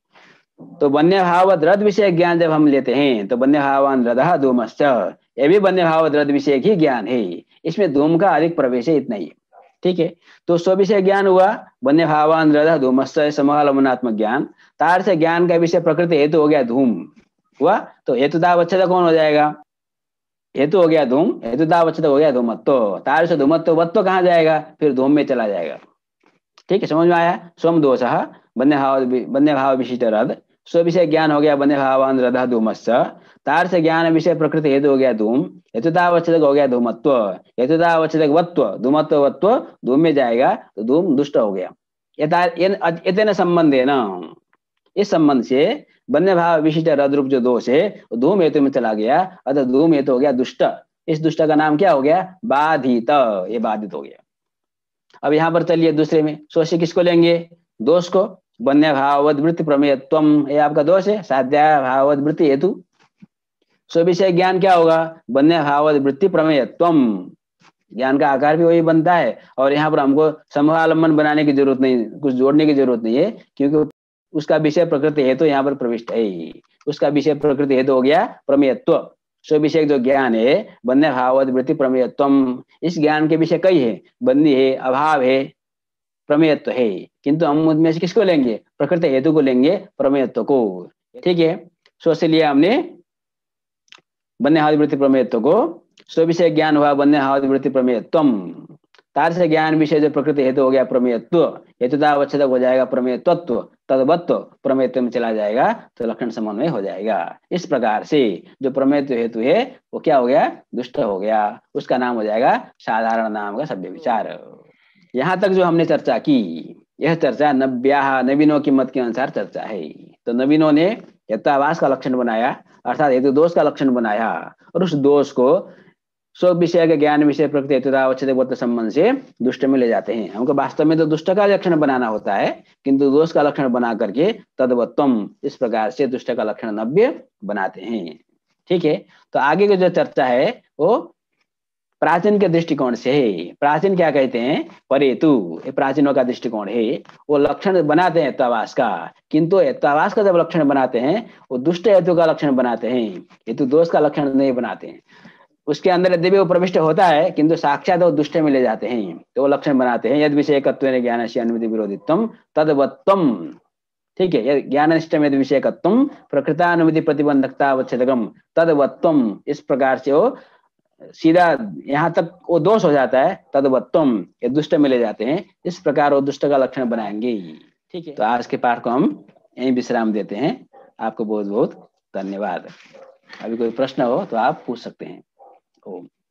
तो वन्य भाव द्रद विषय ज्ञान जब हम लेते हैं तो वन्य भावान हाँ धूमश्च ये भी वन्य भाव द्रद विषय ही ज्ञान है इसमें धूम का अधिक प्रवेश है इतना ही ठीक है तो सो विषय ज्ञान हुआ बने भावान रधा धूमस्त समालमनात्मक ज्ञान तार से ज्ञान का विषय प्रकृति हेतु हो गया धूम हुआ तो हेतु दाव कौन हो जाएगा हेतु हो गया धूम हेतु दाव हो गया धूमत्व तार से धूमत्व वत्व कहाँ जाएगा फिर धूम में चला जाएगा ठीक है समझ में आया स्वम दोष बन्य भाव बन्य भाव विशिष्ट रद स्व विषय ज्ञान हो गया बन्य भावान रधा धूमस्त तार से ज्ञान विषय प्रकृति हेतु हो गया धूम यथुतावचक हो गया धूमत्व यथुतावचक वत्व धूमत्व वत्व धूम में जाएगा तो धूम दुष्ट हो गया संबंध है ना इस संबंध से वन्य भाव विशिष्ट रद्रूप जो दोष है वो धूम हेतु में चला गया अतः धूम हेतु हो गया दुष्ट इस दुष्ट का नाम क्या हो गया बाधित ये बाधित हो गया अब यहाँ पर चलिए दूसरे में सोचे किसको लेंगे दोष को बन्य भाववत वृत्ति प्रमेयत्व ये आपका दोष है साध्या भाववत वृत्ति हेतु सो विषय ज्ञान क्या होगा बनने भावत वृत्ति प्रमेय तम ज्ञान का आकार भी वही बनता है और यहाँ पर हमको समूहालंबन बनाने की जरूरत नहीं कुछ जोड़ने की जरूरत नहीं है क्योंकि उसका विषय प्रकृति हेतु तो यहाँ पर प्रविष्ट है उसका विषय प्रकृति हेतु तो हो गया प्रमेयत्व सो विषय जो ज्ञान है बन्य भावत वृत्ति प्रमेयत्व इस ज्ञान के विषय कई है बंदी है अभाव है प्रमेयत्व है किंतु हम उनमें से किसको लेंगे प्रकृति हेतु को लेंगे प्रमेयत्व को ठीक है सो लिया हमने वृत्ति प्रमेयत्व तो को स्व विषय ज्ञान हुआ वृत्ति प्रमेयत्व तार से ज्ञान विषय जो प्रकृति हेतु हो गया प्रमेयत्व तो। हेतुतावच्छेदक हो जाएगा तत्व तदवत्व प्रमेयत्व तो में चला जाएगा तो लक्षण समन्वय हो जाएगा इस प्रकार से जो प्रमेयत्व हेतु है वो क्या हो गया दुष्ट हो गया उसका नाम हो जाएगा साधारण नाम का सभ्य विचार यहाँ तक जो हमने चर्चा की यह चर्चा नव्या नवीनों की मत के अनुसार चर्चा है तो नवीनों ने यथावास का लक्षण बनाया अर्थात हेतु दोष का लक्षण बनाया और उस दोष को शोक विषय के ज्ञान विषय प्रकृति हेतुतावच्छेद संबंध से दुष्ट में ले जाते हैं हमको वास्तव में तो दुष्ट का लक्षण बनाना होता है किंतु दोष का लक्षण बना करके तदवत्तम इस प्रकार से दुष्ट का लक्षण नव्य बनाते हैं ठीक है तो आगे की जो चर्चा है वो प्राचीन के दृष्टिकोण से है प्राचीन क्या कहते हैं परे ये प्राचीनों का दृष्टिकोण है वो लक्षण बनाते हैं तवास का किंतु तवास का जब लक्षण बनाते हैं वो दुष्ट हेतु का लक्षण बनाते हैं हेतु दोष का लक्षण नहीं बनाते हैं उसके अंदर यदि वो प्रविष्ट होता है किंतु साक्षात वो दुष्ट में ले जाते हैं तो वो लक्षण बनाते हैं यद विषय तत्व ज्ञान से अनुमति विरोधित्व तदवत्तम ठीक है ज्ञान निष्ठम यद विषयकत्व प्रकृतानुमति प्रतिबंधकता अवच्छेदगम तदवत्तम इस प्रकार से वो सीधा यहाँ तक वो दोष हो जाता है तदवत्तम ये दुष्ट मिले जाते हैं इस प्रकार वो दुष्ट का लक्षण बनाएंगे ठीक है तो आज के पाठ को हम यही विश्राम देते हैं आपको बहुत बहुत धन्यवाद अभी कोई प्रश्न हो तो आप पूछ सकते हैं ओम